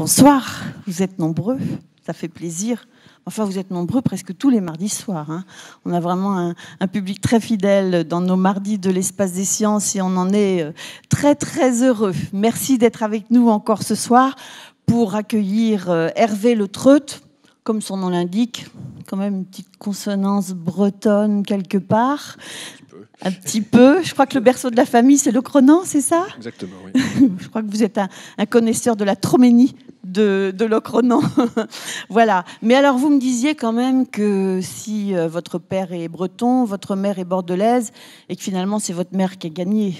Bonsoir, vous êtes nombreux, ça fait plaisir. Enfin, vous êtes nombreux presque tous les mardis soirs. Hein. On a vraiment un, un, public très fidèle dans nos mardis de l'espace des sciences et on en est euh, très très heureux. Merci d'être avec nous encore ce soir pour accueillir euh, Hervé Le Treut comme son nom l'indique, quand même une petite consonance bretonne quelque part. Un petit peu. Je crois que le berceau de la famille, c'est le c'est ça Exactement, oui. Je crois que vous êtes un, connaisseur de la troménie de, de l'Ocronan. voilà. Mais alors, vous me disiez quand même que si euh, votre père est breton, votre mère est bordelaise, et que finalement, c'est votre mère qui a gagné.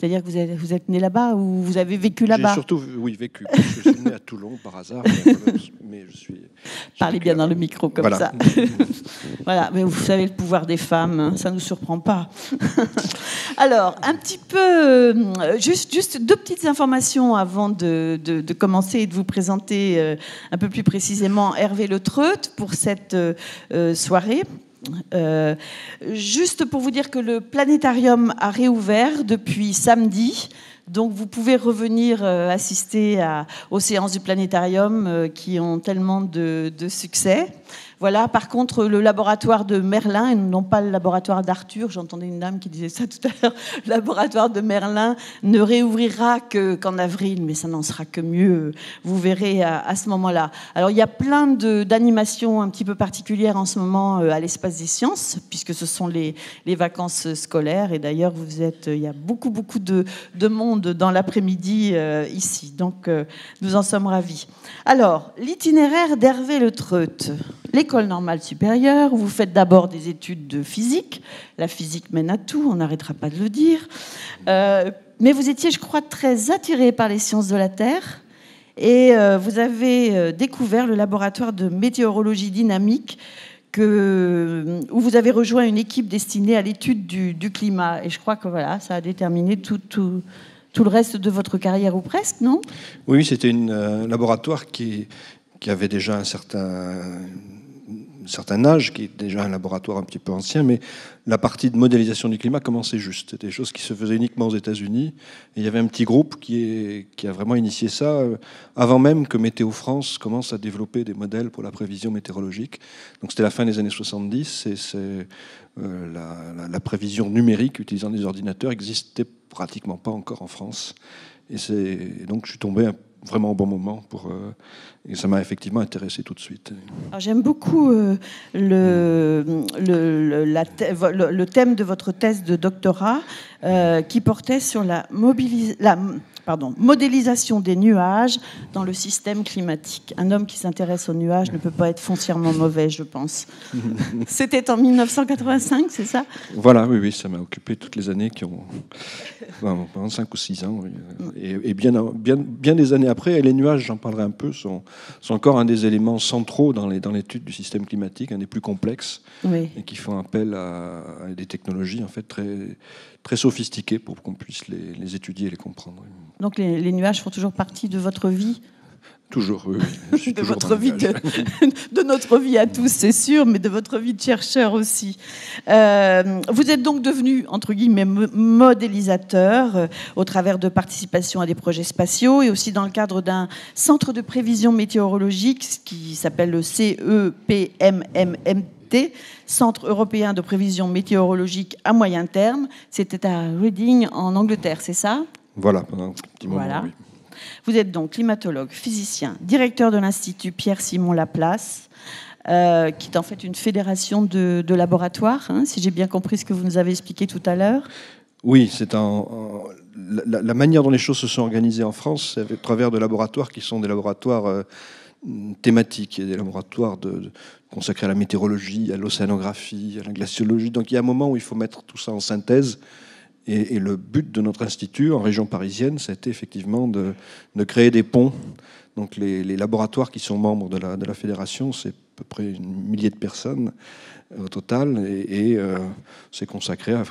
C'est-à-dire que vous êtes, né là-bas ou vous avez vécu là-bas Surtout, oui, vécu. je suis né à Toulon par hasard, euh, Parlez bien dans le micro comme ça. voilà, mais vous savez le pouvoir des femmes, ça ne nous surprend pas. Alors, un petit peu, euh, juste, juste deux petites informations avant de, de commencer et de vous présenter euh, un peu plus précisément Hervé Le Treut pour cette soirée. Euh, juste pour vous dire que le planétarium a réouvert depuis samedi. Donc vous pouvez revenir euh, assister aux séances du planétarium euh, qui ont tellement de succès. Voilà, par contre, le laboratoire de Merlin, et non pas le laboratoire d'Arthur, j'entendais une dame qui disait ça tout à l'heure, le laboratoire de Merlin ne réouvrira que, qu'en avril, mais ça n'en sera que mieux, vous verrez à, ce moment-là. Alors, il y a plein d'animations un petit peu particulières en ce moment euh, à l'espace des sciences, puisque ce sont les, vacances scolaires, et d'ailleurs, vous êtes, euh, il y a beaucoup, beaucoup de, monde dans l'après-midi euh, ici, donc nous en sommes ravis. Alors, l'itinéraire d'Hervé Le Treut l'école normale supérieure, vous faites d'abord des études de physique. La physique mène à tout, on n'arrêtera pas de le dire. Euh, mais vous étiez, je crois, très attiré par les sciences de la Terre. Et euh, vous avez euh, découvert le laboratoire de météorologie dynamique où vous avez rejoint une équipe destinée à l'étude du, climat. Et je crois que voilà, ça a déterminé tout, le reste de votre carrière ou presque, non Oui, c'était un laboratoire qui avait déjà un certain, certain âge, qui est déjà un laboratoire un petit peu ancien, mais la partie de modélisation du climat commençait juste. C'était des choses qui se faisaient uniquement aux États-Unis. il y avait un petit groupe qui, qui a vraiment initié ça euh, avant même que Météo France commence à développer des modèles pour la prévision météorologique. Donc c'était la fin des années 70 et c'est euh, la, prévision numérique utilisant des ordinateurs n'existait pratiquement pas encore en France. Et, et donc je suis tombé un vraiment au bon moment. Pour, euh, et ça m'a effectivement intéressé tout de suite. J'aime beaucoup euh, le, le, la, le, thème de votre thèse de doctorat euh, qui portait sur la, mobilisation pardon, modélisation des nuages dans le système climatique. Un homme qui s'intéresse aux nuages ne peut pas être foncièrement mauvais, je pense. C'était en 1985, c'est ça Voilà, oui, oui, ça m'a occupé toutes les années qui ont. pendant 5 ou 6 ans. Et, bien, bien, bien des années après, et les nuages, j'en parlerai un peu, sont, sont, encore un des éléments centraux dans l'étude dans du système climatique, un des plus complexes, et qui font appel à, à des technologies en fait très très sophistiqués pour qu'on puisse les, étudier et les comprendre. Donc les, nuages font toujours partie de votre vie Toujours, eux. de votre vie, de, notre vie à tous, c'est sûr, mais de votre vie de chercheur aussi. Euh, vous êtes donc devenu, entre guillemets, modélisateur euh, au travers de participations à des projets spatiaux et aussi dans le cadre d'un centre de prévision météorologique qui s'appelle le CEPMMMT Centre européen de prévision météorologique à moyen terme. C'était à Reading, en Angleterre, c'est ça Voilà, pendant un petit moment. Vous êtes donc climatologue, physicien, directeur de l'Institut Pierre-Simon Laplace, euh, qui est en fait une fédération de, laboratoires, hein, si j'ai bien compris ce que vous nous avez expliqué tout à l'heure. Oui, c'est la, manière dont les choses se sont organisées en France, c'est à travers de laboratoires qui sont des laboratoires euh, thématiques et des laboratoires de, consacré à la météorologie, à l'océanographie, à la glaciologie. Donc il y a un moment où il faut mettre tout ça en synthèse. Et, le but de notre institut en région parisienne, ça a été effectivement de, de créer des ponts. Donc les, laboratoires qui sont membres de la, fédération, c'est à peu près une millier de personnes euh, au total, et, euh, c'est consacré à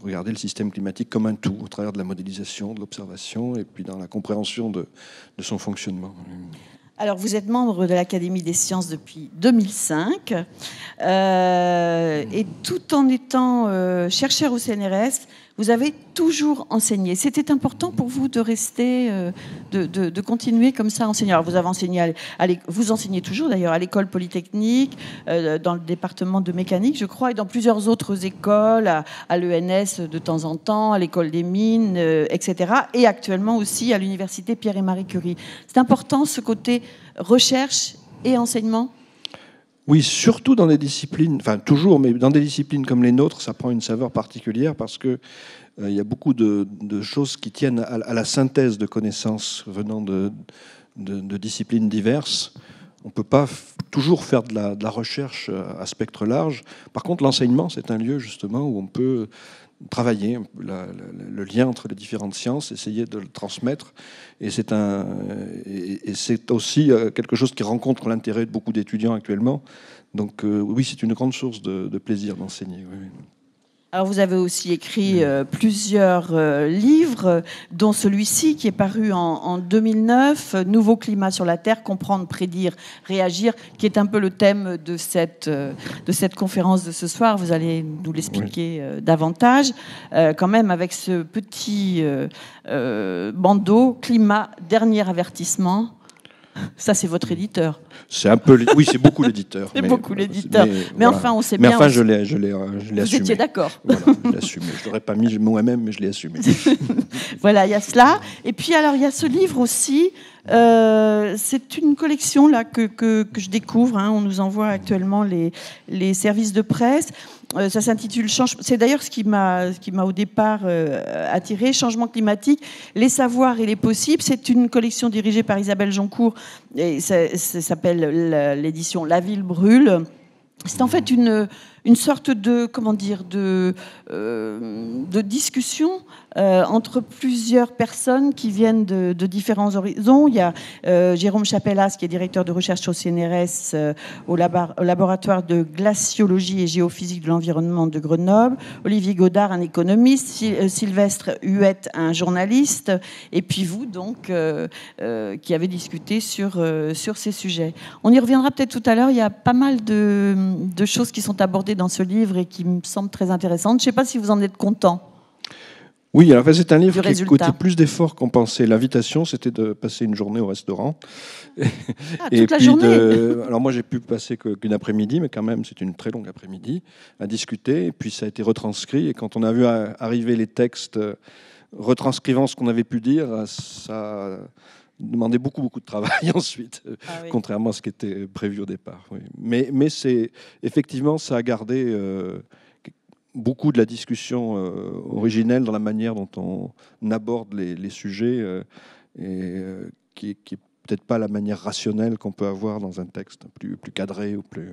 regarder le système climatique comme un tout, au travers de la modélisation, de l'observation, et puis dans la compréhension de, de son fonctionnement. Alors, vous êtes membre de l'Académie des sciences depuis 2005. Euh, et tout en étant euh, chercheur au CNRS, vous avez toujours enseigné. C'était important pour vous de rester, euh, de, continuer comme ça à enseigner. vous avez enseigné, vous enseignez toujours d'ailleurs à l'école polytechnique, euh, dans le département de mécanique, je crois, et dans plusieurs autres écoles, à, l'ENS de temps en temps, à l'école des mines, euh, etc. Et actuellement aussi à l'université Pierre et Marie Curie. C'est important ce côté recherche et enseignement. Oui, surtout dans des disciplines, enfin toujours, mais dans des disciplines comme les nôtres, ça prend une saveur particulière parce que euh, il y a beaucoup de, choses qui tiennent à, la synthèse de connaissances venant de, disciplines diverses. On ne peut pas toujours faire de la, recherche euh, à spectre large. Par contre, l'enseignement, c'est un lieu justement où on peut travailler le lien entre les différentes sciences, essayer de le transmettre. Et c'est un, et, c'est aussi euh, quelque chose qui rencontre l'intérêt de beaucoup d'étudiants actuellement. Donc euh, oui, c'est une grande source de, plaisir d'enseigner. Alors vous avez aussi écrit mm. euh, plusieurs euh, livres, dont celui-ci qui est paru en, 2009, euh, Nouveau climat sur la Terre, comprendre, prédire, réagir, qui est un peu le thème de cette, de cette conférence de ce soir. Vous allez nous l'expliquer davantage, quand même avec ce petit bandeau, climat, dernier avertissement. Ça, c'est votre hmm. éditeur. C'est un peu, oui, c'est beaucoup l'éditeur. c'est beaucoup l'éditeur. Mais, enfin, on sait bien. Mais enfin, je l'ai, je l'ai, euh, je Vous étiez d'accord. je l'ai assumé. Je l'aurais pas mis moi-même, mais je l'ai assumé. voilà, il y a cela. Et puis, alors, il y a ce livre aussi. Euh, c'est une collection là que, que, je découvre. Hein. On nous envoie actuellement les, les services de presse. Euh, ça s'intitule C'est d'ailleurs ce qui m'a, qui m'a au départ euh, attiré. Changement climatique, les savoirs et les possibles. C'est une collection dirigée par Isabelle Joncourt et ça, ça s'appelle l'édition La ville brûle. C'est en fait une une sorte de comment dire de, euh, de discussion euh, entre plusieurs personnes qui viennent de, différents horizons. Il y a euh, Jérôme Chapellas, qui est directeur de recherche au CNRS au, laboratoire de glaciologie et géophysique de l'environnement de Grenoble, Olivier Godard un économiste, Sylvestre Huette un journaliste et puis vous donc qui avez discuté sur sur ces sujets. On y reviendra peut-être tout à l'heure, il y a pas mal de, de choses qui sont abordées dans ce livre et qui me semble très intéressante. Je ne sais pas si vous en êtes content. Oui, alors c'est un livre qui coûté plus d'efforts qu'on pensait. L'invitation, c'était de passer une journée au restaurant. Ah, et puis alors moi, j'ai pu passer qu'une après-midi, mais quand même, c'est une très longue après-midi à discuter. Et puis ça a été retranscrit. Et quand on a vu euh, arriver les textes euh, retranscrivant ce qu'on avait pu dire, ça demandait beaucoup, beaucoup de travail ensuite, euh, ah contrairement à ce qui était prévu au départ. Mais, mais c'est, effectivement, ça a gardé euh, beaucoup de la discussion euh, originelle dans la manière dont on aborde les, sujets, et qui, qui est peut-être pas la manière rationnelle qu'on peut avoir dans un texte plus, plus cadré ou plus.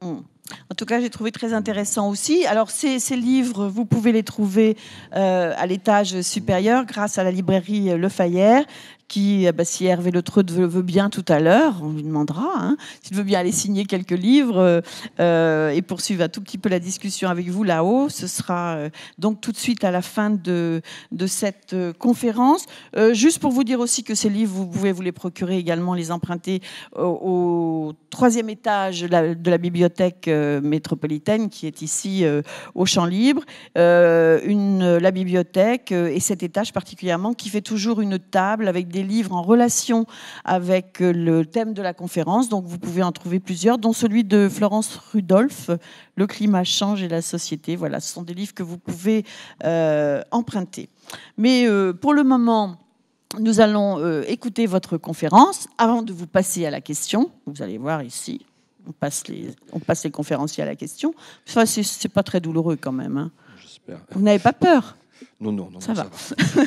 Hum. En tout cas, j'ai trouvé très intéressant aussi. Alors, ces, livres, vous pouvez les trouver euh, à l'étage supérieur grâce à la librairie Le Fayère, qui, eh ben, si Hervé Le veut, bien tout à l'heure, on lui demandera, hein, s'il veut bien aller signer quelques livres euh, euh, et poursuivre un tout petit peu la discussion avec vous là-haut. Ce sera donc tout de suite à la fin de, de cette conférence. juste pour vous dire aussi que ces livres, vous pouvez vous les procurer également, les emprunter au, troisième étage de la bibliothèque euh, métropolitaine qui est ici euh, au champ libre, euh, la bibliothèque et cet étage particulièrement qui fait toujours une table avec des livres en relation avec le thème de la conférence. Donc vous pouvez en trouver plusieurs, dont celui de Florence Rudolph, Le climat change et la société. Voilà, ce sont des livres que vous pouvez emprunter. Mais pour le moment, nous allons écouter votre conférence avant de vous passer à la question. Vous allez voir ici on passe les, on passe les conférenciers à la question. ça c'est pas très douloureux quand même. Hein. Vous n'avez pas peur non, non, non. Ça va.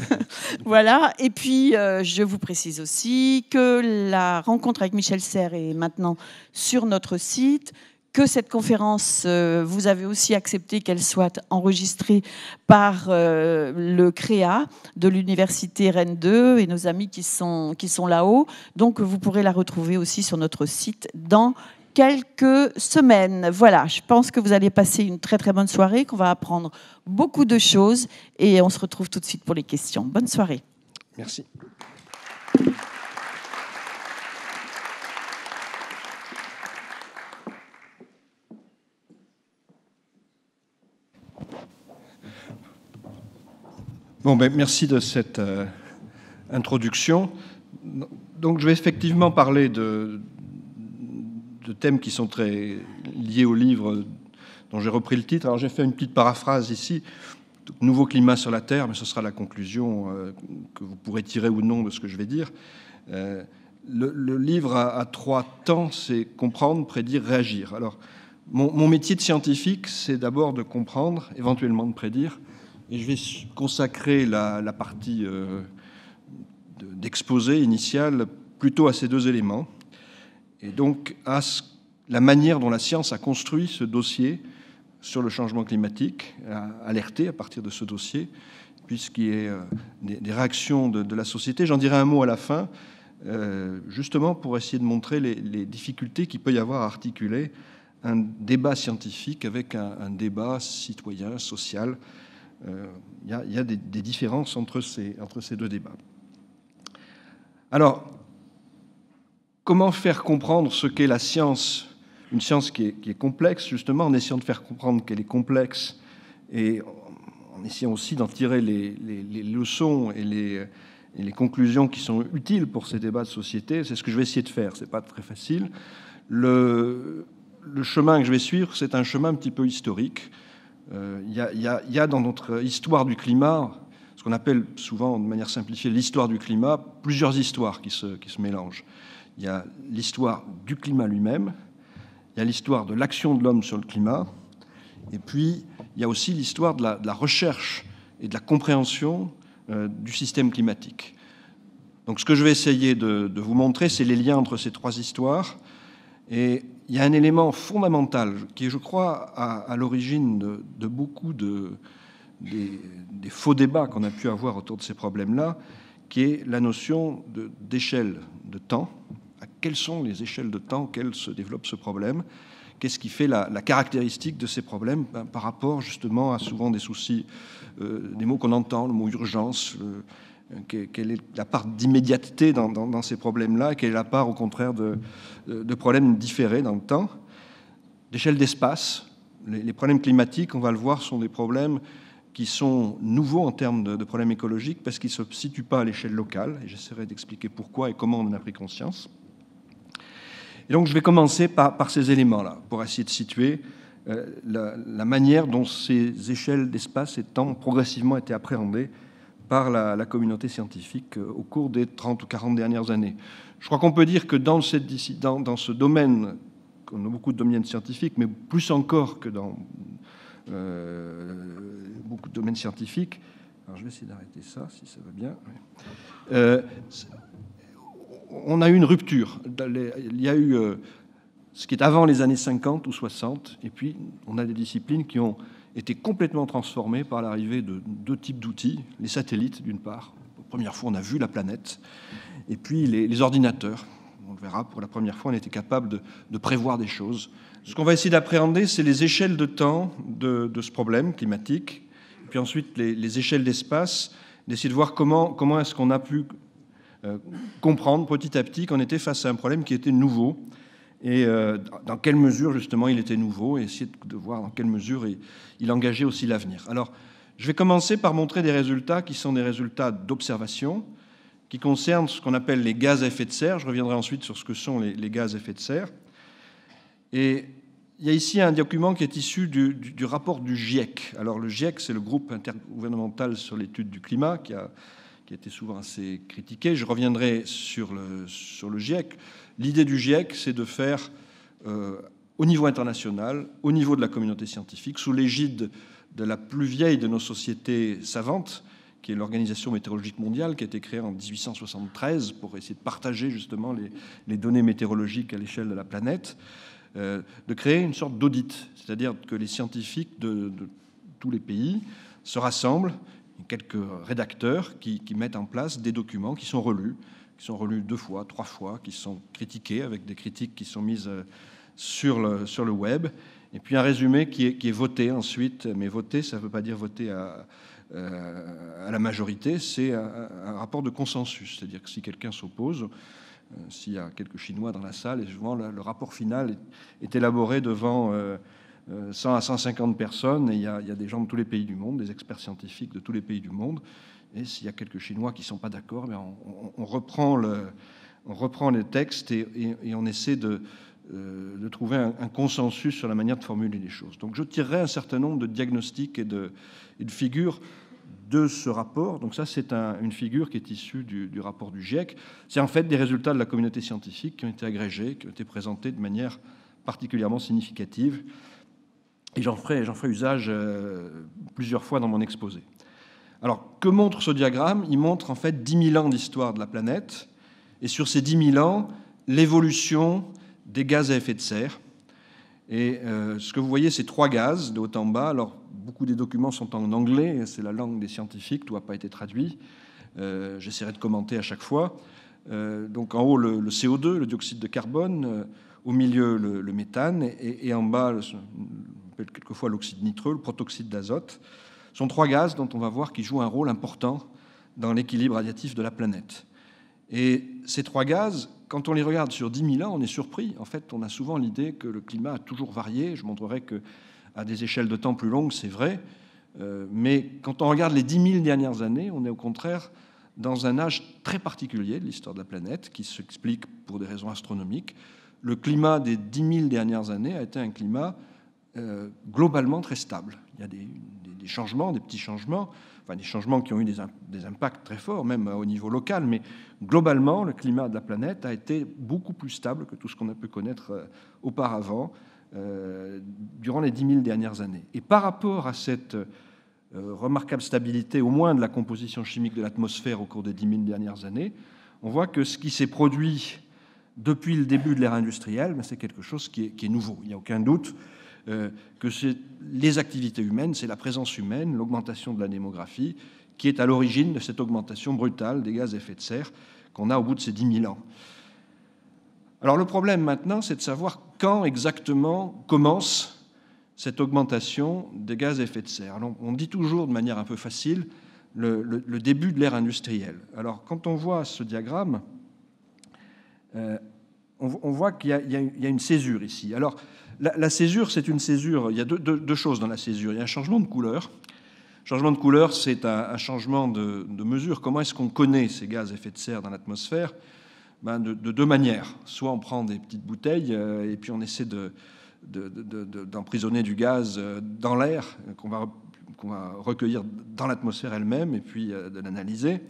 voilà. Et puis, euh, je vous précise aussi que la rencontre avec Michel Serre est maintenant sur notre site que cette conférence, euh, vous avez aussi accepté qu'elle soit enregistrée par euh, le CREA de l'Université Rennes 2 et nos amis qui sont, qui sont là-haut. Donc, vous pourrez la retrouver aussi sur notre site dans quelques semaines. Voilà, je pense que vous allez passer une très très bonne soirée, qu'on va apprendre beaucoup de choses et on se retrouve tout de suite pour les questions. Bonne soirée. Merci. Bon, ben, merci de cette euh, introduction. Donc, je vais effectivement parler de, de thèmes qui sont très liés au livre dont j'ai repris le titre. Alors j'ai fait une petite paraphrase ici. Nouveau climat sur la Terre, mais ce sera la conclusion euh, que vous pourrez tirer ou non de ce que je vais dire. Euh, le, livre a, trois temps, c'est comprendre, prédire, réagir. Alors, mon, métier de scientifique, c'est d'abord de comprendre, éventuellement de prédire, et je vais consacrer la, partie euh, d'exposé initiale plutôt à ces deux éléments et donc à la manière dont la science a construit ce dossier sur le changement climatique, a alerté à partir de ce dossier, puisqu'il y a euh, des, réactions de, la société. J'en dirai un mot à la fin, euh, justement pour essayer de montrer les, difficultés qu'il peut y avoir à articuler un débat scientifique avec un, débat citoyen, social. Euh, il y, a, des, différences entre ces, entre ces deux débats. Alors, comment faire comprendre ce qu'est la science, une science qui est, complexe, justement, en essayant de faire comprendre qu'elle est complexe et en essayant aussi d'en tirer les, leçons et les, conclusions qui sont utiles pour ces débats de société. C'est ce que je vais essayer de faire. Ce n'est pas très facile. Le, chemin que je vais suivre, c'est un chemin un petit peu historique. Euh, il y, a dans notre histoire du climat, ce qu'on appelle souvent de manière simplifiée l'histoire du climat, plusieurs histoires qui se mélangent. Il y a l'histoire du climat lui-même, il y a l'histoire de l'action de l'homme sur le climat, et puis il y a aussi l'histoire de la, recherche et de la compréhension euh, du système climatique. Donc ce que je vais essayer de, vous montrer, c'est les liens entre ces trois histoires. Et il y a un élément fondamental qui est, je crois, à, l'origine de, beaucoup de, des, faux débats qu'on a pu avoir autour de ces problèmes-là, qui est la notion d'échelle de temps quelles sont les échelles de temps auxquelles se développe ce problème Qu'est-ce qui fait la, caractéristique de ces problèmes ben, par rapport justement à souvent des soucis, euh, des mots qu'on entend, le mot urgence euh, quelle est la part d'immédiateté dans, ces problèmes-là, quelle est la part au contraire de, problèmes différés dans le temps. D'échelle d'espace, les, problèmes climatiques, on va le voir, sont des problèmes qui sont nouveaux en termes de, de problèmes écologiques parce qu'ils ne se situent pas à l'échelle locale, et j'essaierai d'expliquer pourquoi et comment on en a pris conscience. Et donc je vais commencer par, ces éléments-là, pour essayer de situer euh, la, manière dont ces échelles d'espace et temps ont progressivement été appréhendées par la, communauté scientifique euh, au cours des 30 ou 40 dernières années. Je crois qu'on peut dire que dans, ce domaine, qu'on a beaucoup de domaines scientifiques, mais plus encore que dans euh, beaucoup de domaines scientifiques, alors je vais essayer d'arrêter ça, si ça va bien on a eu une rupture. Il y a eu euh, ce qui est avant les années 50 ou 60, et puis on a des disciplines qui ont été complètement transformées par l'arrivée de deux types d'outils, les satellites d'une part, pour la première fois on a vu la planète, et puis les, ordinateurs. On le verra, pour la première fois on était capable de, prévoir des choses. Ce qu'on va essayer d'appréhender, c'est les échelles de temps de, ce problème climatique, puis ensuite les, échelles d'espace, d'essayer de voir comment, comment est-ce qu'on a pu euh, comprendre petit à petit qu'on était face à un problème qui était nouveau et euh, dans quelle mesure justement il était nouveau et essayer de voir dans quelle mesure il engageait aussi l'avenir. Alors, je vais commencer par montrer des résultats qui sont des résultats d'observation, qui concernent ce qu'on appelle les gaz à effet de serre. Je reviendrai ensuite sur ce que sont les, gaz à effet de serre. Et il y a ici un document qui est issu du, rapport du GIEC. Alors le GIEC, c'est le groupe intergouvernemental sur l'étude du climat qui a qui a été souvent assez critiqué. Je reviendrai sur le, sur le GIEC. L'idée du GIEC, c'est de faire euh, au niveau international, au niveau de la communauté scientifique, sous l'égide de la plus vieille de nos sociétés savantes, qui est l'Organisation météorologique mondiale, qui a été créée en 1873 pour essayer de partager justement les, données météorologiques à l'échelle de la planète, euh, de créer une sorte d'audit, c'est-à-dire que les scientifiques de, tous les pays se rassemblent quelques rédacteurs qui, mettent en place des documents qui sont relus, qui sont relus deux fois, trois fois, qui sont critiqués avec des critiques qui sont mises euh, sur le, sur le web, et puis un résumé qui est, qui est voté ensuite. Mais voté, ça ne veut pas dire voté à, euh, à la majorité, c'est un, rapport de consensus, c'est-à-dire que si quelqu'un s'oppose, euh, s'il y a quelques Chinois dans la salle, et souvent le, rapport final est, élaboré devant 100 euh, à 150 personnes, et il y, a, des gens de tous les pays du monde, des experts scientifiques de tous les pays du monde. Et s'il y a quelques Chinois qui ne sont pas d'accord, on, on, on, reprend les textes et, on essaie de, euh, trouver un, consensus sur la manière de formuler les choses. Donc je tirerai un certain nombre de diagnostics et de, figures de ce rapport. Donc ça, c'est une figure qui est issue du, du rapport du GIEC. C'est en fait des résultats de la communauté scientifique qui ont été agrégés, qui ont été présentés de manière particulièrement significative et j'en ferai, usage euh, plusieurs fois dans mon exposé. Alors, que montre ce diagramme Il montre en fait 10 000 ans d'histoire de la planète, et sur ces 10 000 ans, l'évolution des gaz à effet de serre. Et euh, ce que vous voyez, c'est trois gaz de haut en bas. Alors, beaucoup des documents sont en anglais, hein, c'est la langue des scientifiques, tout n'a pas été traduit. Euh, j'essaierai de commenter à chaque fois. donc, en haut, le, CO2, le dioxyde de carbone, au milieu, le, méthane, et, et, en bas, le, appelle quelquefois l'oxyde nitreux, le protoxyde d'azote, sont trois gaz dont on va voir qui jouent un rôle important dans l'équilibre radiatif de la planète. Et ces trois gaz, quand on les regarde sur 10 000 ans, on est surpris. En fait, on a souvent l'idée que le climat a toujours varié. Je montrerai que à des échelles de temps plus longues, c'est vrai. Euh, mais quand on regarde les 10 000 dernières années, on est au contraire dans un âge très particulier de l'histoire de la planète, qui s'explique pour des raisons astronomiques. Le climat des 10 000 dernières années a été un climat euh, globalement très stable. Il y a des, changements, des petits changements, enfin des changements qui ont eu des, impacts très forts, même euh, au niveau local, mais globalement, le climat de la planète a été beaucoup plus stable que tout ce qu'on a pu connaître euh, auparavant durant les 10 000 dernières années. Et par rapport à cette remarquable stabilité, au moins de la composition chimique de l'atmosphère au cours des 10 000 dernières années, on voit que ce qui s'est produit depuis le début de l'ère industrielle, ben, c'est quelque chose qui est nouveau. Il n'y a aucun doute euh, que c'est les activités humaines, c'est la présence humaine, l'augmentation de la démographie, qui est à l'origine de cette augmentation brutale des gaz à effet de serre qu'on a au bout de ces 10 000 ans. Alors le problème maintenant, c'est de savoir quand exactement commence cette augmentation des gaz à effet de serre. Alors, on dit toujours de manière un peu facile le, début de l'ère industrielle. Alors quand on voit ce diagramme, euh, on, voit qu'il y, y, a une césure ici. Alors la, césure, c'est une césure. Il y a deux, choses dans la césure. Il y a un changement de couleur. Changement de couleur, c'est un, changement de, mesure. Comment est-ce qu'on connaît ces gaz à effet de serre dans l'atmosphère ben, de, deux manières. Soit on prend des petites bouteilles euh, et puis on essaie d'emprisonner du gaz euh, dans l'air qu'on va, recueillir dans l'atmosphère elle-même et puis euh, de l'analyser.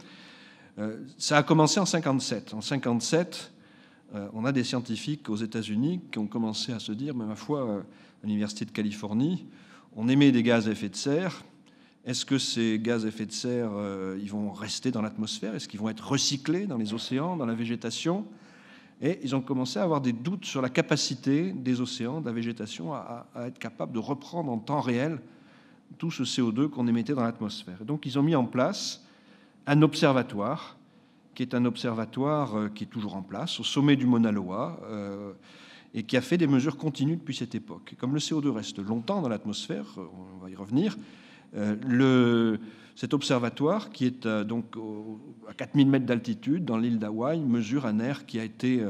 ça a commencé en 57. En 57, euh, on a des scientifiques aux États-Unis qui ont commencé à se dire, mais ma foi, euh, à l'Université de Californie, on émet des gaz à effet de serre. Est-ce que ces gaz à effet de serre, euh, ils vont rester dans l'atmosphère Est-ce qu'ils vont être recyclés dans les océans, dans la végétation Et ils ont commencé à avoir des doutes sur la capacité des océans, de la végétation, à, être capables de reprendre en temps réel tout ce CO2 qu'on émettait dans l'atmosphère. Donc ils ont mis en place un observatoire qui est un observatoire euh, qui est toujours en place, au sommet du Mauna Loa, euh, et qui a fait des mesures continues depuis cette époque. Comme le CO2 reste longtemps dans l'atmosphère, euh, on va y revenir, cet observatoire, qui est donc à 4000 mètres d'altitude dans l'île d'Hawaï, mesure un air qui a été...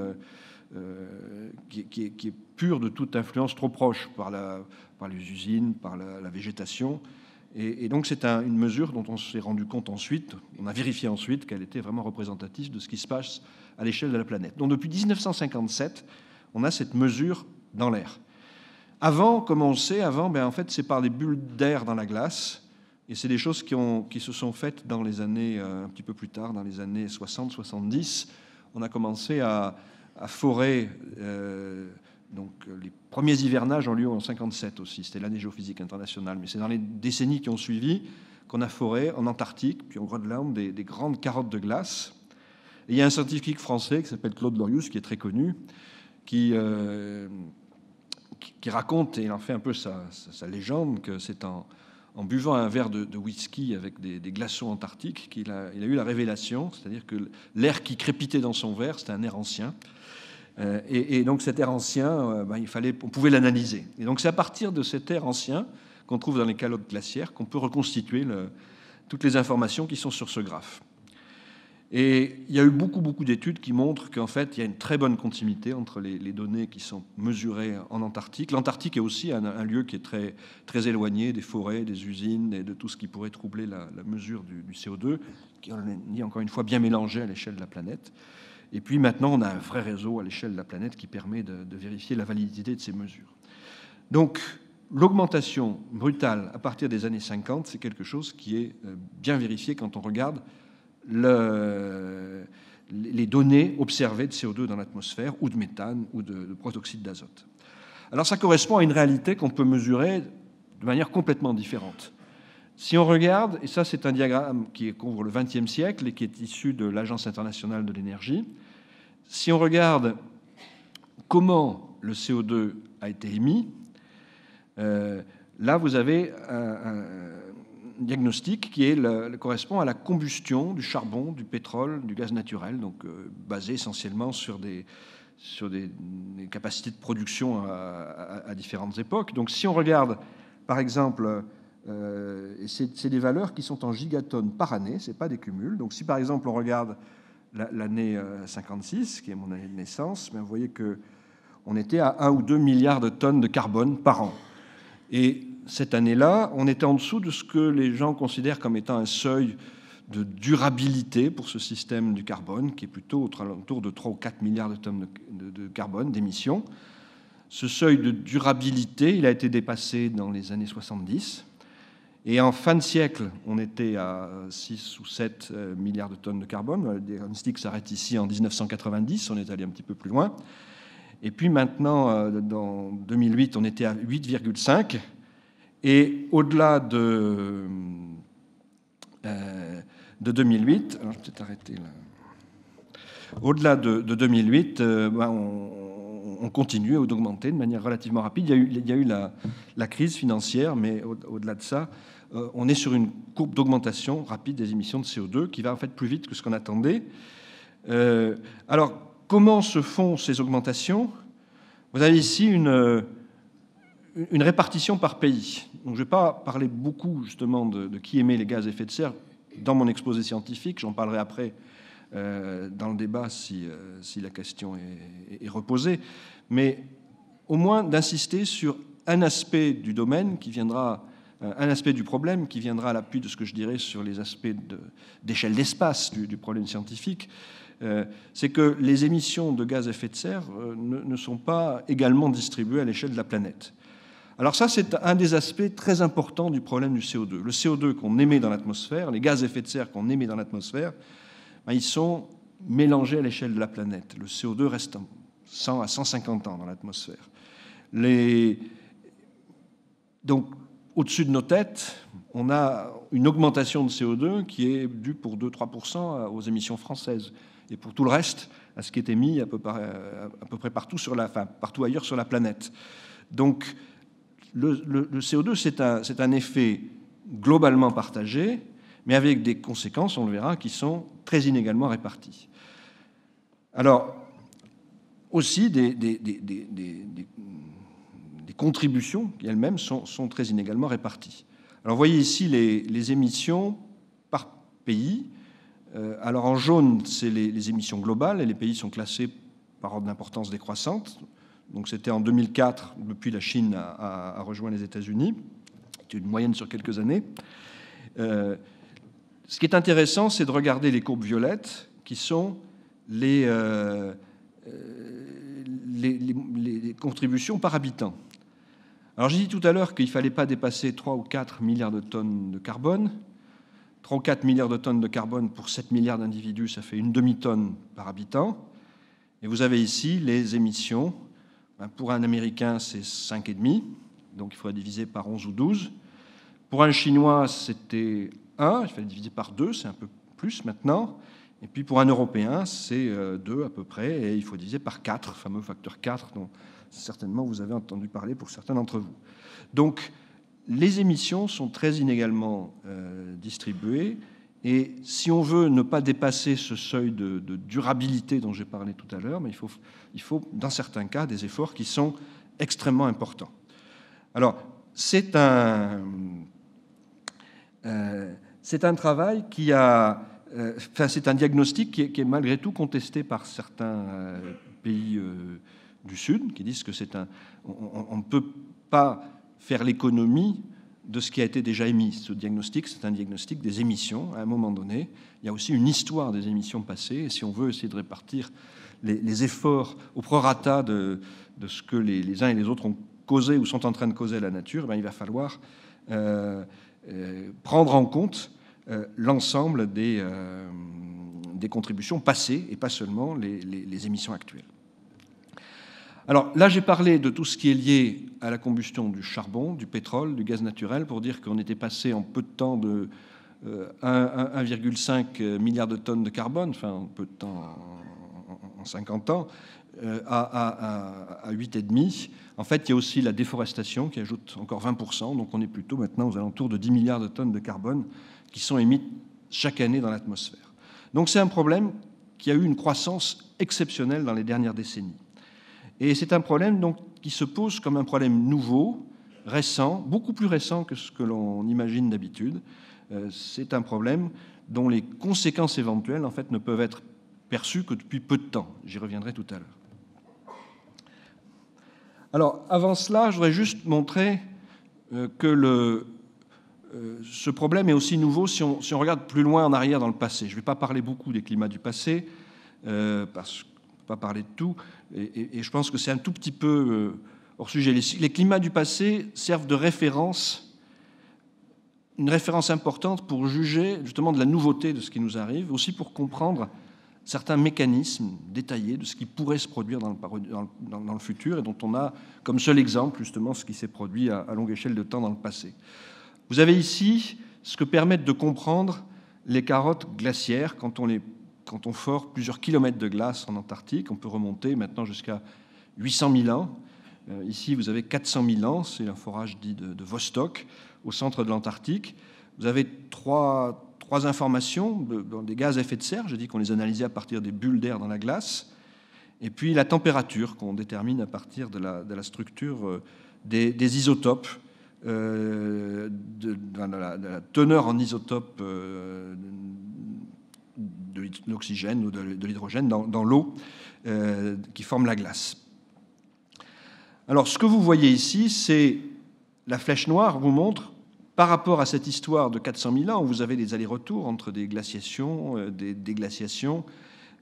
qui, est pur de toute influence trop proche par, les usines, par la végétation, et, donc c'est une mesure dont on s'est rendu compte ensuite, on a vérifié ensuite qu'elle était vraiment représentative de ce qui se passe à l'échelle de la planète. Donc depuis 1957, on a cette mesure dans l'air. Avant, comme on sait, avant, ben, en fait, c'est par les bulles d'air dans la glace. Et c'est des choses qui, ont, qui, se sont faites dans les années, euh, un petit peu plus tard, dans les années 60-70. On a commencé à, forer euh, donc euh, les premiers hivernages ont lieu en 57 aussi, c'était l'année géophysique internationale, mais c'est dans les décennies qui ont suivi qu'on a foré en Antarctique, puis en Groenland, des, des grandes carottes de glace. Et il y a un scientifique français qui s'appelle Claude Lorius, qui est très connu, qui, euh, qui, raconte, et il en fait un peu sa, légende, que c'est en, buvant un verre de, whisky avec des, glaçons antarctiques qu'il a, a eu la révélation, c'est-à-dire que l'air qui crépitait dans son verre, c'était un air ancien, euh, et, donc cet air ancien, euh, ben, il fallait, on pouvait l'analyser. Et donc c'est à partir de cet air ancien qu'on trouve dans les calottes glaciaires qu'on peut reconstituer toutes les informations qui sont sur ce graphe. Et il y a eu beaucoup, beaucoup d'études qui montrent qu'en fait, il y a une très bonne continuité entre les, données qui sont mesurées en Antarctique. L'Antarctique est aussi un, lieu qui est très, très éloigné des forêts, des usines et de tout ce qui pourrait troubler la, mesure du, du CO2, qui est encore une fois bien mélangé à l'échelle de la planète. Et puis maintenant, on a un vrai réseau à l'échelle de la planète qui permet de, vérifier la validité de ces mesures. Donc, l'augmentation brutale à partir des années 50, c'est quelque chose qui est euh, bien vérifié quand on regarde les données observées de CO2 dans l'atmosphère, ou de méthane, ou de, de protoxyde d'azote. Alors ça correspond à une réalité qu'on peut mesurer de manière complètement différente. Si on regarde, et ça c'est un diagramme qui couvre le XXe siècle et qui est issu de l'Agence internationale de l'énergie, si on regarde comment le CO2 a été émis, euh, là vous avez un, diagnostic qui correspond à la combustion du charbon, du pétrole, du gaz naturel, donc euh, basé essentiellement sur des, capacités de production à, différentes époques. Donc si on regarde, par exemple, euh, c'est des valeurs qui sont en gigatonnes par année, ce n'est pas des cumuls. Donc si par exemple on regarde l'année 56, euh, qui est mon année de naissance, mais vous voyez que on était à 1 ou 2 milliards de tonnes de carbone par an. Et cette année-là, on était en dessous de ce que les gens considèrent comme étant un seuil de durabilité pour ce système du carbone, qui est plutôt autour de 3 ou 4 milliards de tonnes de, carbone, d'émissions. Ce seuil de durabilité, il a été dépassé dans les années 70. Et en fin de siècle, on était à 6 ou 7 euh, milliards de tonnes de carbone. Le diagnostic s'arrête ici en 1990, on est allé un petit peu plus loin. Et puis maintenant, en euh, 2008, on était à 8,5. Et au-delà de, 2008, euh, alors peut là. Au-delà de, 2008, ben, on, on, continue d'augmenter de manière relativement rapide. Il y a eu, la, crise financière, mais au-delà de ça, euh, on est sur une courbe d'augmentation rapide des émissions de CO2 qui va en fait plus vite que ce qu'on attendait. Euh, alors, comment se font ces augmentations Vous avez ici une, euh, une répartition par pays. Donc, je ne vais pas parler beaucoup justement de, qui émet les gaz à effet de serre dans mon exposé scientifique, j'en parlerai après dans le débat si, la question est reposée, mais au moins d'insister sur un aspect du domaine qui viendra euh, un aspect du problème qui viendra à l'appui de ce que je dirais sur les aspects d'échelle d'espace du, problème scientifique, euh, c'est que les émissions de gaz à effet de serre euh, ne, sont pas également distribuées à l'échelle de la planète. Alors ça, c'est un des aspects très importants du problème du CO2. Le CO2 qu'on émet dans l'atmosphère, les gaz à effet de serre qu'on émet dans l'atmosphère, ben, ils sont mélangés à l'échelle de la planète. Le CO2 reste 100 à 150 ans dans l'atmosphère. Les... Donc au-dessus de nos têtes, on a une augmentation de CO2 qui est due pour 2-3% aux émissions françaises. Et pour tout le reste, à ce qui est émis à peu près, partout, ailleurs sur la planète. Donc le, CO2, c'est un, un effet globalement partagé, mais avec des conséquences, on le verra, qui sont très inégalement réparties. Alors, aussi des contributions elles-mêmes sont, très inégalement réparties. Alors, vous voyez ici les, émissions par pays. Euh, alors, en jaune, c'est les, émissions globales et les pays sont classés par ordre d'importance décroissante. Donc, c'était en 2004, depuis la Chine a, rejoint les États-Unis. C'est une moyenne sur quelques années. Euh, ce qui est intéressant, c'est de regarder les courbes violettes, qui sont les, euh, contributions par habitant. Alors j'ai dit tout à l'heure qu'il ne fallait pas dépasser 3 ou 4 milliards de tonnes de carbone. 3 ou 4 milliards de tonnes de carbone pour 7 milliards d'individus, ça fait une demi-tonne par habitant. Et vous avez ici les émissions. Ben, pour un Américain, c'est 5,5, donc il faudrait diviser par 11 ou 12. Pour un Chinois, c'était 1, il fallait diviser par 2, c'est un peu plus maintenant. Et puis pour un Européen, c'est 2 euh, à peu près, et il faut diviser par 4, le fameux facteur 4 certainement vous avez entendu parler pour certains d'entre vous. Donc, les émissions sont très inégalement euh, distribuées. Et si on veut ne pas dépasser ce seuil de, durabilité dont j'ai parlé tout à l'heure, il faut, il faut, dans certains cas, des efforts qui sont extrêmement importants. Alors, c'est un, euh, un travail qui a. Euh, enfin, c'est un diagnostic qui est, qui est, malgré tout contesté par certains pays du Sud, qui disent que c'est un, on ne peut pas faire l'économie de ce qui a été déjà émis. Ce diagnostic, c'est un diagnostic des émissions. À un moment donné, il y a aussi une histoire des émissions passées, et si on veut essayer de répartir les, efforts au prorata de, ce que les, uns et les autres ont causé ou sont en train de causer à la nature, eh ben, il va falloir euh, euh, prendre en compte euh, l'ensemble des, contributions passées et pas seulement les émissions actuelles. Alors là, j'ai parlé de tout ce qui est lié à la combustion du charbon, du pétrole, du gaz naturel, pour dire qu'on était passé en peu de temps de 1,5 euh, milliard de tonnes de carbone, enfin en peu de temps, en 50 ans, euh, à, à, à 8,5. En fait, il y a aussi la déforestation qui ajoute encore 20%, donc on est plutôt maintenant aux alentours de 10 milliards de tonnes de carbone qui sont émises chaque année dans l'atmosphère. Donc c'est un problème qui a eu une croissance exceptionnelle dans les dernières décennies. Et c'est un problème donc, qui se pose comme un problème nouveau, récent, beaucoup plus récent que ce que l'on imagine d'habitude. Euh, c'est un problème dont les conséquences éventuelles en fait, ne peuvent être perçues que depuis peu de temps. J'y reviendrai tout à l'heure. Alors, avant cela, je voudrais juste montrer euh, que le, euh, ce problème est aussi nouveau si on, regarde plus loin en arrière dans le passé. Je ne vais pas parler beaucoup des climats du passé, euh, parce pas parler de tout. Et, je pense que c'est un tout petit peu euh, hors sujet. Les, climats du passé servent de référence, une référence importante pour juger justement de la nouveauté de ce qui nous arrive, aussi pour comprendre certains mécanismes détaillés de ce qui pourrait se produire dans le, dans, le futur et dont on a comme seul exemple justement ce qui s'est produit à, à, longue échelle de temps dans le passé. Vous avez ici ce que permettent de comprendre les carottes glaciaires quand on les quand on fore plusieurs kilomètres de glace en Antarctique, on peut remonter maintenant jusqu'à 800 000 ans. Euh, ici, vous avez 400 000 ans, c'est un forage dit de, Vostok, au centre de l'Antarctique. Vous avez trois, informations des gaz à effet de serre, je dis qu'on les analysait à partir des bulles d'air dans la glace, et puis la température qu'on détermine à partir de la, structure euh, des, isotopes. Euh, de, la, teneur en isotopes de l'oxygène ou de, l'hydrogène dans, l'eau euh, qui forme la glace. Alors ce que vous voyez ici, c'est la flèche noire vous montre par rapport à cette histoire de 400 000 ans où vous avez des allers-retours entre des glaciations, euh, des déglaciations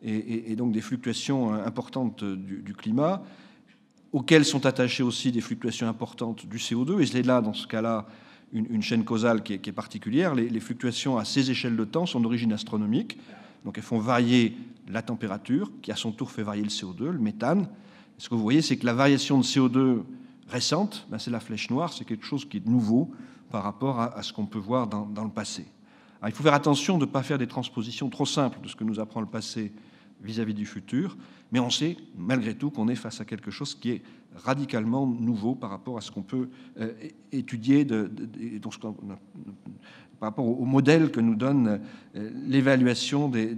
et, donc des fluctuations euh, importantes du, climat, auxquelles sont attachées aussi des fluctuations importantes du CO2. Et c'est là, dans ce cas-là, une, chaîne causale qui est, particulière. les, fluctuations à ces échelles de temps sont d'origine astronomique. Donc elles font varier la température, qui à son tour fait varier le CO2, le méthane. Ce que vous voyez, c'est que la variation de CO2 récente, ben, c'est la flèche noire, c'est quelque chose qui est nouveau par rapport à, ce qu'on peut voir dans, le passé. il faut faire attention de ne pas faire des transpositions trop simples de ce que nous apprend le passé vis-à-vis du futur, mais on sait malgré tout qu'on est face à quelque chose qui est radicalement nouveau par rapport à ce qu'on peut euh, étudier, par rapport au, modèle que nous donne euh, l'évaluation des,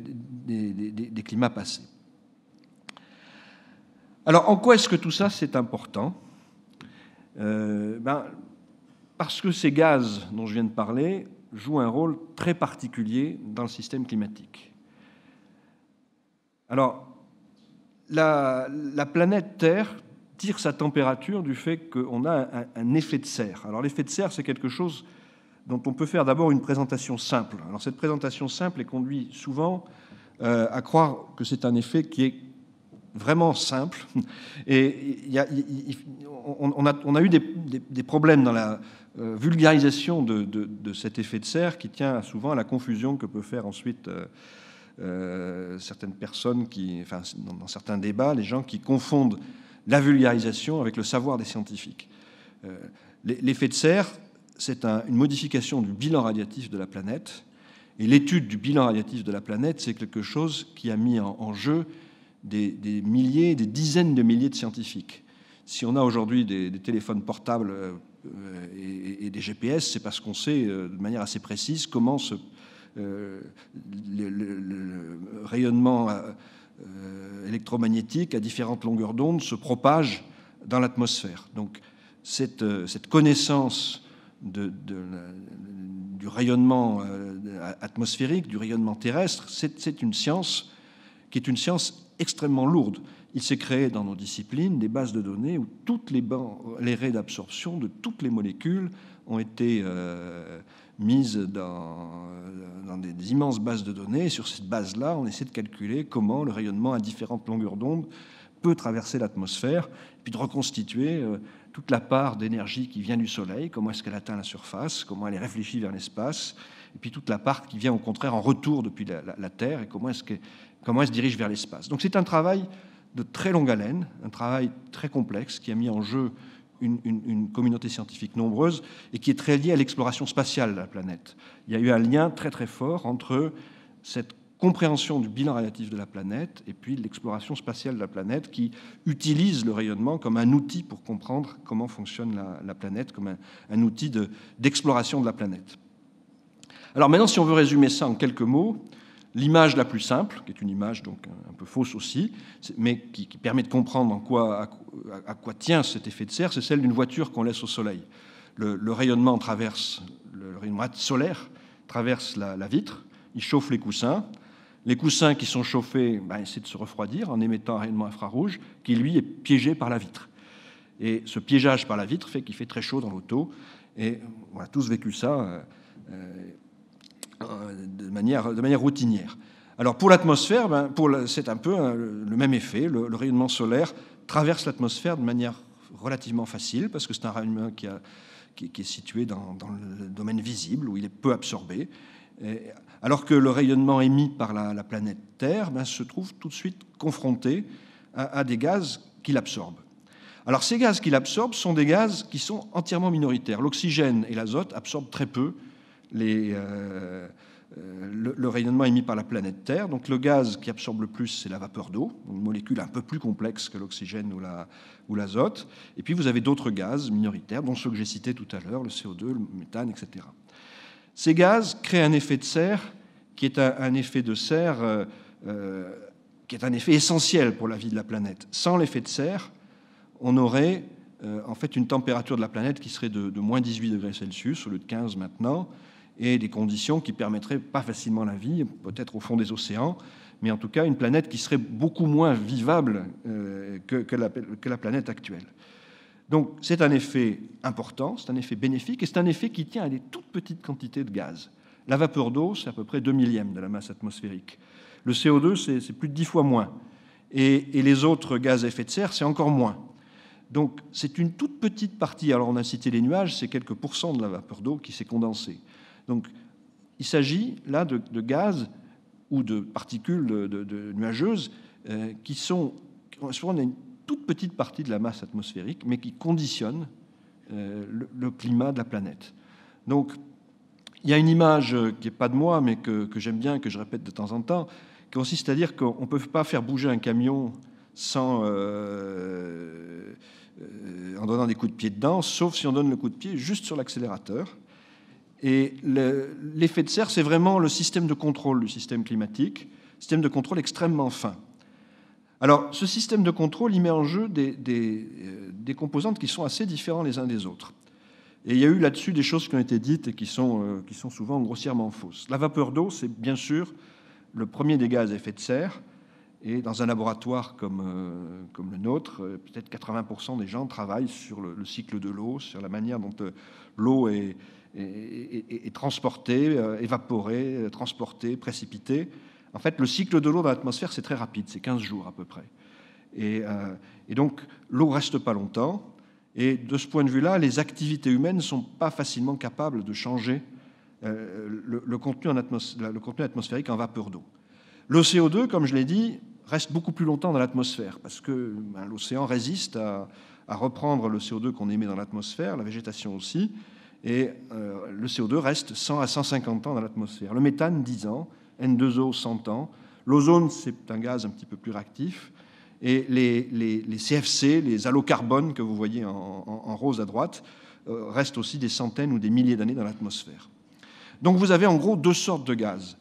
climats passés. Alors en quoi est-ce que tout ça c'est important euh, ben, Parce que ces gaz dont je viens de parler jouent un rôle très particulier dans le système climatique. Alors, la, planète Terre tire sa température du fait qu'on a un, effet de serre. Alors l'effet de serre, c'est quelque chose dont on peut faire d'abord une présentation simple. Alors cette présentation simple est conduite souvent euh, à croire que c'est un effet qui est vraiment simple. Et on, a, eu des, problèmes dans la euh, vulgarisation de, cet effet de serre qui tient souvent à la confusion que peut faire ensuite... Euh, euh, certaines personnes qui, enfin, dans, certains débats, les gens qui confondent la vulgarisation avec le savoir des scientifiques. Euh, l'effet de serre, c'est une modification du bilan radiatif de la planète. Et l'étude du bilan radiatif de la planète, c'est quelque chose qui a mis en, jeu des, milliers, des dizaines de milliers de scientifiques. Si on a aujourd'hui des, téléphones portables euh, et des GPS, c'est parce qu'on sait de manière assez précise comment se euh, le, rayonnement euh, euh, électromagnétique à différentes longueurs d'onde se propage dans l'atmosphère. Donc cette, cette connaissance de, du rayonnement atmosphérique, du rayonnement terrestre, c'est une science qui est une science extrêmement lourde. Il s'est créé dans nos disciplines des bases de données où toutes les, bancs, les raies d'absorption de toutes les molécules ont été euh, mise dans, des, immenses bases de données. Et sur cette base-là, on essaie de calculer comment le rayonnement à différentes longueurs d'onde peut traverser l'atmosphère, puis de reconstituer euh, toute la part d'énergie qui vient du Soleil, comment est-ce qu'elle atteint la surface, comment elle est réfléchie vers l'espace, et puis toute la part qui vient au contraire en retour depuis la, Terre, et comment est-ce comment elle se dirige vers l'espace. Donc c'est un travail de très longue haleine, un travail très complexe qui a mis en jeu une, communauté scientifique nombreuse et qui est très liée à l'exploration spatiale de la planète. Il y a eu un lien très très fort entre cette compréhension du bilan relatif de la planète et puis l'exploration spatiale de la planète qui utilise le rayonnement comme un outil pour comprendre comment fonctionne la, planète, comme un, outil d'exploration de, la planète. Alors maintenant, si on veut résumer ça en quelques mots, L'image la plus simple, qui est une image donc un peu fausse aussi, mais qui, permet de comprendre en quoi, à, quoi tient cet effet de serre, c'est celle d'une voiture qu'on laisse au soleil. Le, rayonnement traverse, le rayonnement solaire traverse la, vitre, il chauffe les coussins. Les coussins qui sont chauffés ben, essaient de se refroidir en émettant un rayonnement infrarouge qui, lui, est piégé par la vitre. Et ce piégeage par la vitre fait qu'il fait très chaud dans l'auto. Et on a tous vécu ça. Euh, euh, euh, de manière, de manière routinière. Alors pour l'atmosphère, ben, c'est un peu hein, le même effet. Le, rayonnement solaire traverse l'atmosphère de manière relativement facile parce que c'est un rayonnement qui, est situé dans, le domaine visible où il est peu absorbé. alors que le rayonnement émis par la, planète Terre ben, se trouve tout de suite confronté à, des gaz qu'il absorbe. Alors ces gaz qu'il absorbe sont des gaz qui sont entièrement minoritaires. L'oxygène et l'azote absorbent très peu euh, euh, le, rayonnement émis par la planète Terre. Donc le gaz qui absorbe le plus, c'est la vapeur d'eau, une molécule un peu plus complexe que l'oxygène ou l'azote. Et puis vous avez d'autres gaz minoritaires, dont ceux que j'ai cités tout à l'heure, le CO2, le méthane, etc. Ces gaz créent un effet de serre qui est un, effet de serre euh, qui est un effet essentiel pour la vie de la planète. Sans l'effet de serre, on aurait en fait une température de la planète qui serait de, de moins 18 degrés Celsius au lieu de 15 maintenant, et des conditions qui permettraient pas facilement la vie, peut-être au fond des océans, mais en tout cas une planète qui serait beaucoup moins vivable euh, que, la, planète actuelle. Donc c'est un effet important, c'est un effet bénéfique, et c'est un effet qui tient à des toutes petites quantités de gaz. La vapeur d'eau, c'est à peu près 2 millièmes de la masse atmosphérique. Le CO2, c'est plus de 10 fois moins. Et, et les autres gaz à effet de serre, c'est encore moins. Donc c'est une toute petite partie. Alors on a cité les nuages, c'est quelques pourcents de la vapeur d'eau qui s'est condensée. Donc il s'agit là de, gaz ou de particules de, nuageuses euh, qui sont souvent une toute petite partie de la masse atmosphérique, mais qui conditionnent euh, le, climat de la planète. Donc il y a une image qui n'est pas de moi, mais que, j'aime bien, que je répète de temps en temps, qui consiste à dire qu'on ne peut pas faire bouger un camion sans, euh, en donnant des coups de pied dedans, sauf si on donne le coup de pied juste sur l'accélérateur. Et l'effet de serre, c'est vraiment le système de contrôle du système climatique, système de contrôle extrêmement fin. Alors, ce système de contrôle, il met en jeu des, des, euh, composantes qui sont assez différentes les uns des autres. Et il y a eu là-dessus des choses qui ont été dites et qui sont, euh, qui sont souvent grossièrement fausses. La vapeur d'eau, c'est bien sûr le premier des gaz à effet de serre. Et dans un laboratoire comme, euh, comme le nôtre, peut-être 80% des gens travaillent sur le cycle de l'eau, sur la manière dont l'eau est, et transporté, euh, évaporé, euh, transporté, précipité. En fait, le cycle de l'eau dans l'atmosphère, c'est très rapide, c'est 15 jours à peu près. Euh, et, donc, l'eau reste pas longtemps. Et de ce point de vue-là, les activités humaines ne sont pas facilement capables de changer le, le, contenu atmosphérique en vapeur d'eau. Le CO2, comme je l'ai dit, reste beaucoup plus longtemps dans l'atmosphère parce que ben, l'océan résiste à, à, reprendre le CO2 qu'on émet dans l'atmosphère, la végétation aussi et euh, le CO2 reste 100 à 150 ans dans l'atmosphère. Le méthane, 10 ans, N2O, 100 ans. L'ozone, c'est un gaz un petit peu plus réactif. Et les, les, les CFC, les allocarbones que vous voyez en, rose à droite, euh, restent aussi des centaines ou des milliers d'années dans l'atmosphère. Donc vous avez en gros deux sortes de gaz.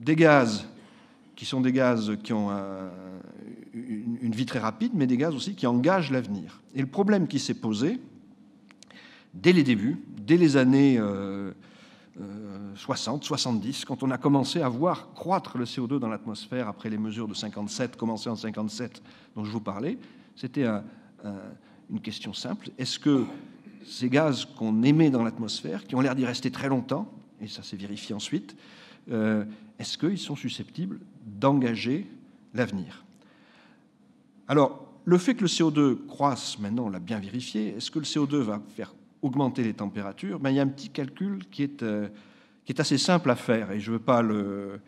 Des gaz qui sont des gaz qui ont euh, une, une vie très rapide, mais des gaz aussi qui engagent l'avenir. Et le problème qui s'est posé, dès les débuts, dès les années 60, euh, 70, euh, quand on a commencé à voir croître le CO2 dans l'atmosphère après les mesures de 57, commencées en 57, dont je vous parlais, c'était une question simple. Est-ce que ces gaz qu'on émet dans l'atmosphère, qui ont l'air d'y rester très longtemps, et ça s'est vérifié ensuite, euh, est-ce qu'ils sont susceptibles d'engager l'avenir Alors, le fait que le CO2 croisse, maintenant on l'a bien vérifié, est-ce que le CO2 va faire augmenter les températures, ben, il y a un petit calcul qui est, euh, qui est assez simple à faire. Et je ne veux pas le,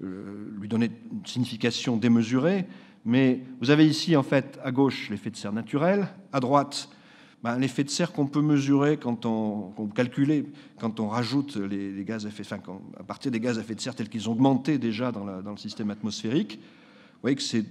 lui donner une signification démesurée, mais vous avez ici, en fait, à gauche, l'effet de serre naturel, à droite, ben, l'effet de serre qu'on peut mesurer quand on, qu'on quand on rajoute les, gaz à effet, enfin, quand, à partir des gaz à effet de serre tels qu'ils ont augmenté déjà dans, dans le système atmosphérique. Vous voyez que c'est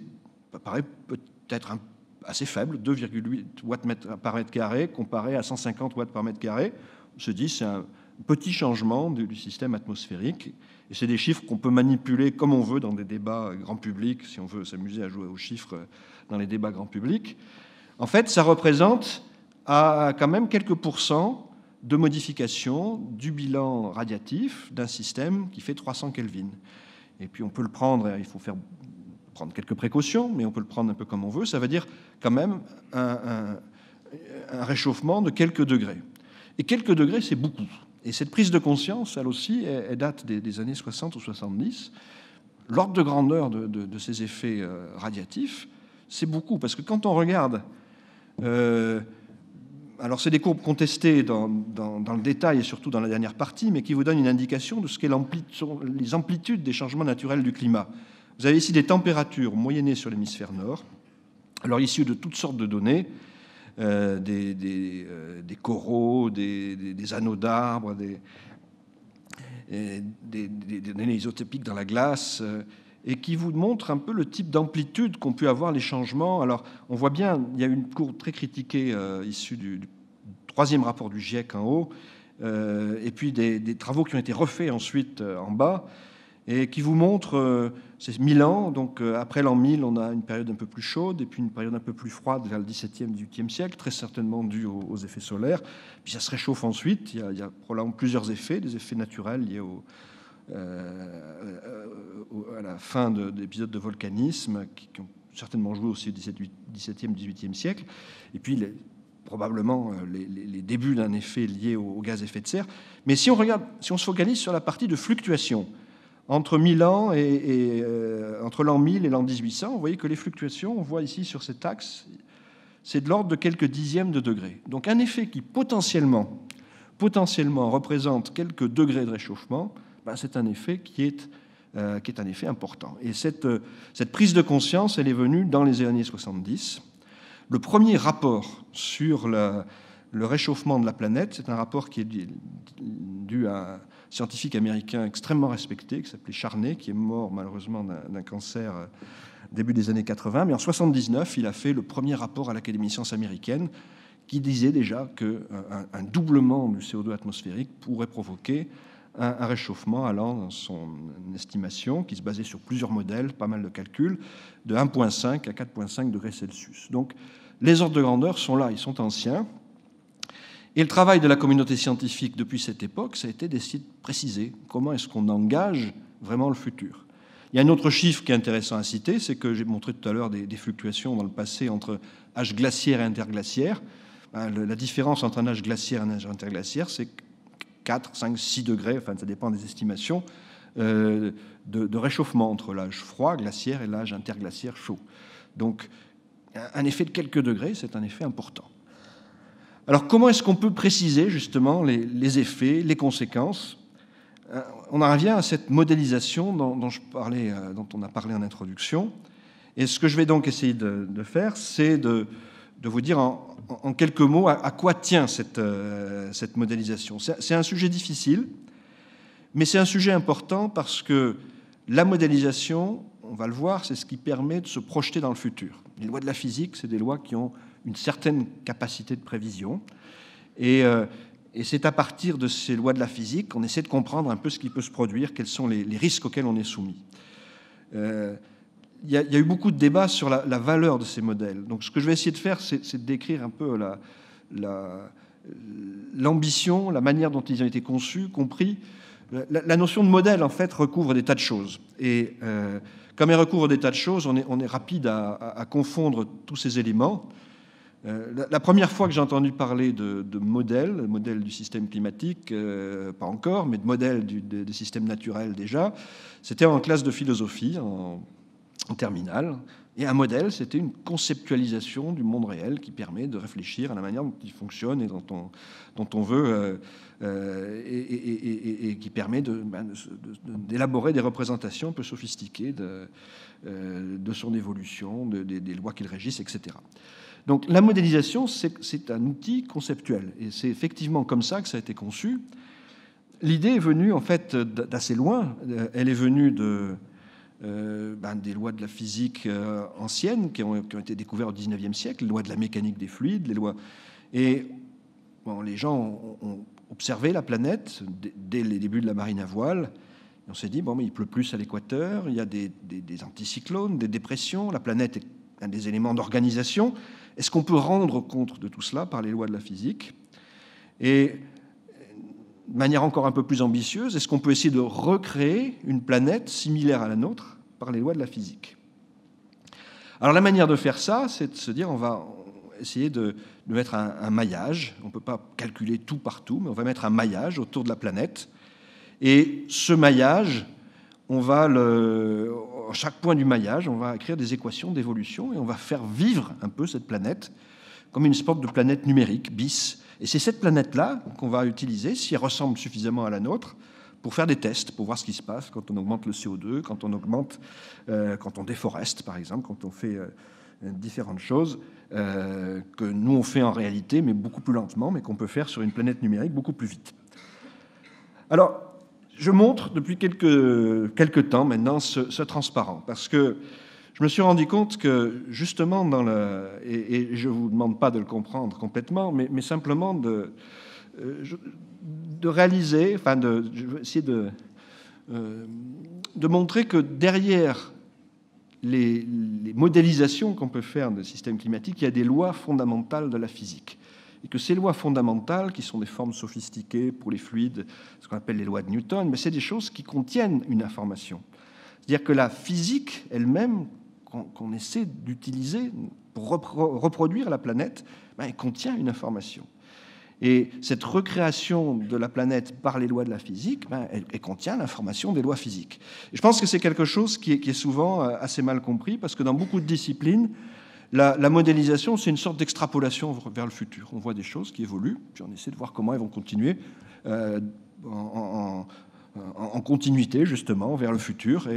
bah, paraît peut-être un assez faible, 2,8 watts par mètre carré comparé à 150 watts par mètre carré. On se dit c'est un petit changement du, système atmosphérique. Et c'est des chiffres qu'on peut manipuler comme on veut dans des débats grand public, si on veut s'amuser à jouer aux chiffres dans les débats grand public. En fait, ça représente à quand même quelques pourcents de modification du bilan radiatif d'un système qui fait 300 Kelvin. Et puis on peut le prendre, il faut faire quelques précautions, mais on peut le prendre un peu comme on veut, ça veut dire quand même un, réchauffement de quelques degrés. Et quelques degrés, c'est beaucoup. Et cette prise de conscience, elle aussi, elle, date des, années 60 ou 70. L'ordre de grandeur de, ces effets euh, radiatifs, c'est beaucoup. Parce que quand on regarde... Euh, alors, c'est des courbes contestées dans, le détail et surtout dans la dernière partie, mais qui vous donnent une indication de ce qu'est l'amplitude, les amplitudes des changements naturels du climat. Vous avez ici des températures moyennées sur l'hémisphère nord, alors issues de toutes sortes de données, euh, euh, des, coraux, des, anneaux d'arbres, des, données isotopiques dans la glace, euh, et qui vous montrent un peu le type d'amplitude qu'ont pu avoir les changements. Alors on voit bien, il y a une courbe très critiquée issue du, du, troisième rapport du GIEC en haut, et puis des, travaux qui ont été refaits ensuite en bas et qui vous montre euh, c'est ces 1000 ans. Donc, euh, après l'an 1000, on a une période un peu plus chaude et puis une période un peu plus froide vers le 17e, 18e siècle, très certainement dû aux, effets solaires. Puis ça se réchauffe ensuite. Il y a, probablement plusieurs effets, des effets naturels liés euh, à la fin d'épisodes de volcanisme qui, ont certainement joué aussi au 17e, 18e siècle. Et puis, probablement les, débuts d'un effet lié au, gaz à effet de serre. Mais si on regarde, si on se focalise sur la partie de fluctuation, euh, entre, l'an et, 1000 et l'an 1800, vous voyez que les fluctuations, on voit ici sur cet axe, c'est de l'ordre de quelques dixièmes de degrés Donc un effet qui potentiellement, potentiellement représente quelques degrés de réchauffement, ben, c'est un effet qui est, euh, qui est un effet important. Et cette, euh, cette prise de conscience, elle est venue dans les années 70. Le premier rapport sur le réchauffement de la planète, c'est un rapport qui est dû à scientifique américain extrêmement respecté, qui s'appelait Charney, qui est mort malheureusement d'un cancer euh, début des années 80. Mais en 79, il a fait le premier rapport à l'Académie des sciences américaine qui disait déjà qu'un euh, un doublement du CO2 atmosphérique pourrait provoquer un, un, réchauffement allant dans son estimation, qui se basait sur plusieurs modèles, pas mal de calculs, de 1,5 à 4,5 degrés Celsius. Donc les ordres de grandeur sont là, ils sont anciens, et le travail de la communauté scientifique depuis cette époque, ça a été d'essayer de préciser comment est-ce qu'on engage vraiment le futur. Il y a un autre chiffre qui est intéressant à citer, c'est que j'ai montré tout à l'heure des, fluctuations dans le passé entre âge glaciaire et interglaciaire. Ben, la différence entre un âge glaciaire et un âge interglaciaire, c'est 4, 5, 6 degrés, enfin ça dépend des estimations, euh, de, réchauffement entre l'âge froid, glaciaire, et l'âge interglaciaire chaud. Donc un effet de quelques degrés, c'est un effet important. Alors comment est-ce qu'on peut préciser justement les, effets, les conséquences euh, On en revient à cette modélisation dont, je parlais, euh, dont on a parlé en introduction. Et ce que je vais donc essayer de, faire, c'est de, vous dire en, quelques mots à, quoi tient cette, euh, cette modélisation. C'est un sujet difficile, mais c'est un sujet important parce que la modélisation, on va le voir, c'est ce qui permet de se projeter dans le futur. Les lois de la physique, c'est des lois qui ont une certaine capacité de prévision. Euh, et, c'est à partir de ces lois de la physique qu'on essaie de comprendre un peu ce qui peut se produire, quels sont les, risques auxquels on est soumis. Euh, il y, a, eu beaucoup de débats sur la, valeur de ces modèles. Donc, ce que je vais essayer de faire, c'est de décrire un peu l'ambition, la, la, manière dont ils ont été conçus, compris. La, notion de modèle, en fait, recouvre des tas de choses. Et euh, comme elle recouvre des tas de choses, on est, on est rapide à, confondre tous ces éléments. Euh, la, première fois que j'ai entendu parler de, de modèle, modèle du système climatique, euh, pas encore, mais de modèle du, des systèmes naturels déjà, c'était en classe de philosophie, en, terminale. Et un modèle, c'était une conceptualisation du monde réel qui permet de réfléchir à la manière dont il fonctionne et dont on, veut, euh, et, qui permet ben, d'élaborer des représentations un peu sophistiquées de, son évolution, des lois qu'il régissent, etc. Donc la modélisation, c'est un outil conceptuel, et c'est effectivement comme ça que ça a été conçu. L'idée est venue en fait d'assez loin, euh, elle est venue de, euh, ben, des lois de la physique euh, ancienne qui ont, été découvertes au 19e siècle, les lois de la mécanique des fluides, les lois... Et les gens ont, observé la planète dès les débuts de la marine à voile, on s'est dit, bon, mais il pleut plus à l'équateur, il y a des, anticyclones, des dépressions, la planète est un des éléments d'organisation. Est-ce qu'on peut rendre compte de tout cela par les lois de la physique Et de manière encore un peu plus ambitieuse, est-ce qu'on peut essayer de recréer une planète similaire à la nôtre par les lois de la physique Alors la manière de faire ça, c'est de se dire on va essayer de, mettre un, un, maillage, on ne peut pas calculer tout partout, mais on va mettre un maillage autour de la planète. Et ce maillage, on va le, chaque point du maillage, on va écrire des équations d'évolution et on va faire vivre un peu cette planète comme une sorte de planète numérique, bis. Et c'est cette planète-là qu'on va utiliser, si elle ressemble suffisamment à la nôtre, pour faire des tests, pour voir ce qui se passe quand on augmente le CO2, quand on augmente, euh, quand on déforeste, par exemple, quand on fait euh, différentes choses euh, que nous on fait en réalité, mais beaucoup plus lentement, mais qu'on peut faire sur une planète numérique beaucoup plus vite. Alors, je montre depuis quelques, quelques temps maintenant ce, transparent, parce que je me suis rendu compte que justement dans le... Et, je ne vous demande pas de le comprendre complètement, mais, simplement de, euh, de réaliser, enfin de, je essayer de, euh, de montrer que derrière les, modélisations qu'on peut faire de systèmes climatiques, il y a des lois fondamentales de la physique et que ces lois fondamentales, qui sont des formes sophistiquées pour les fluides, ce qu'on appelle les lois de Newton, mais c'est des choses qui contiennent une information. C'est-à-dire que la physique elle-même, qu'on essaie d'utiliser pour reproduire la planète, ben, elle contient une information. Et cette recréation de la planète par les lois de la physique, ben, elle, contient l'information des lois physiques. je pense que c'est quelque chose qui est, souvent euh, assez mal compris, parce que dans beaucoup de disciplines, la, modélisation, c'est une sorte d'extrapolation vers le futur. On voit des choses qui évoluent, puis on essaie de voir comment elles vont continuer euh, en, continuité, justement, vers le futur.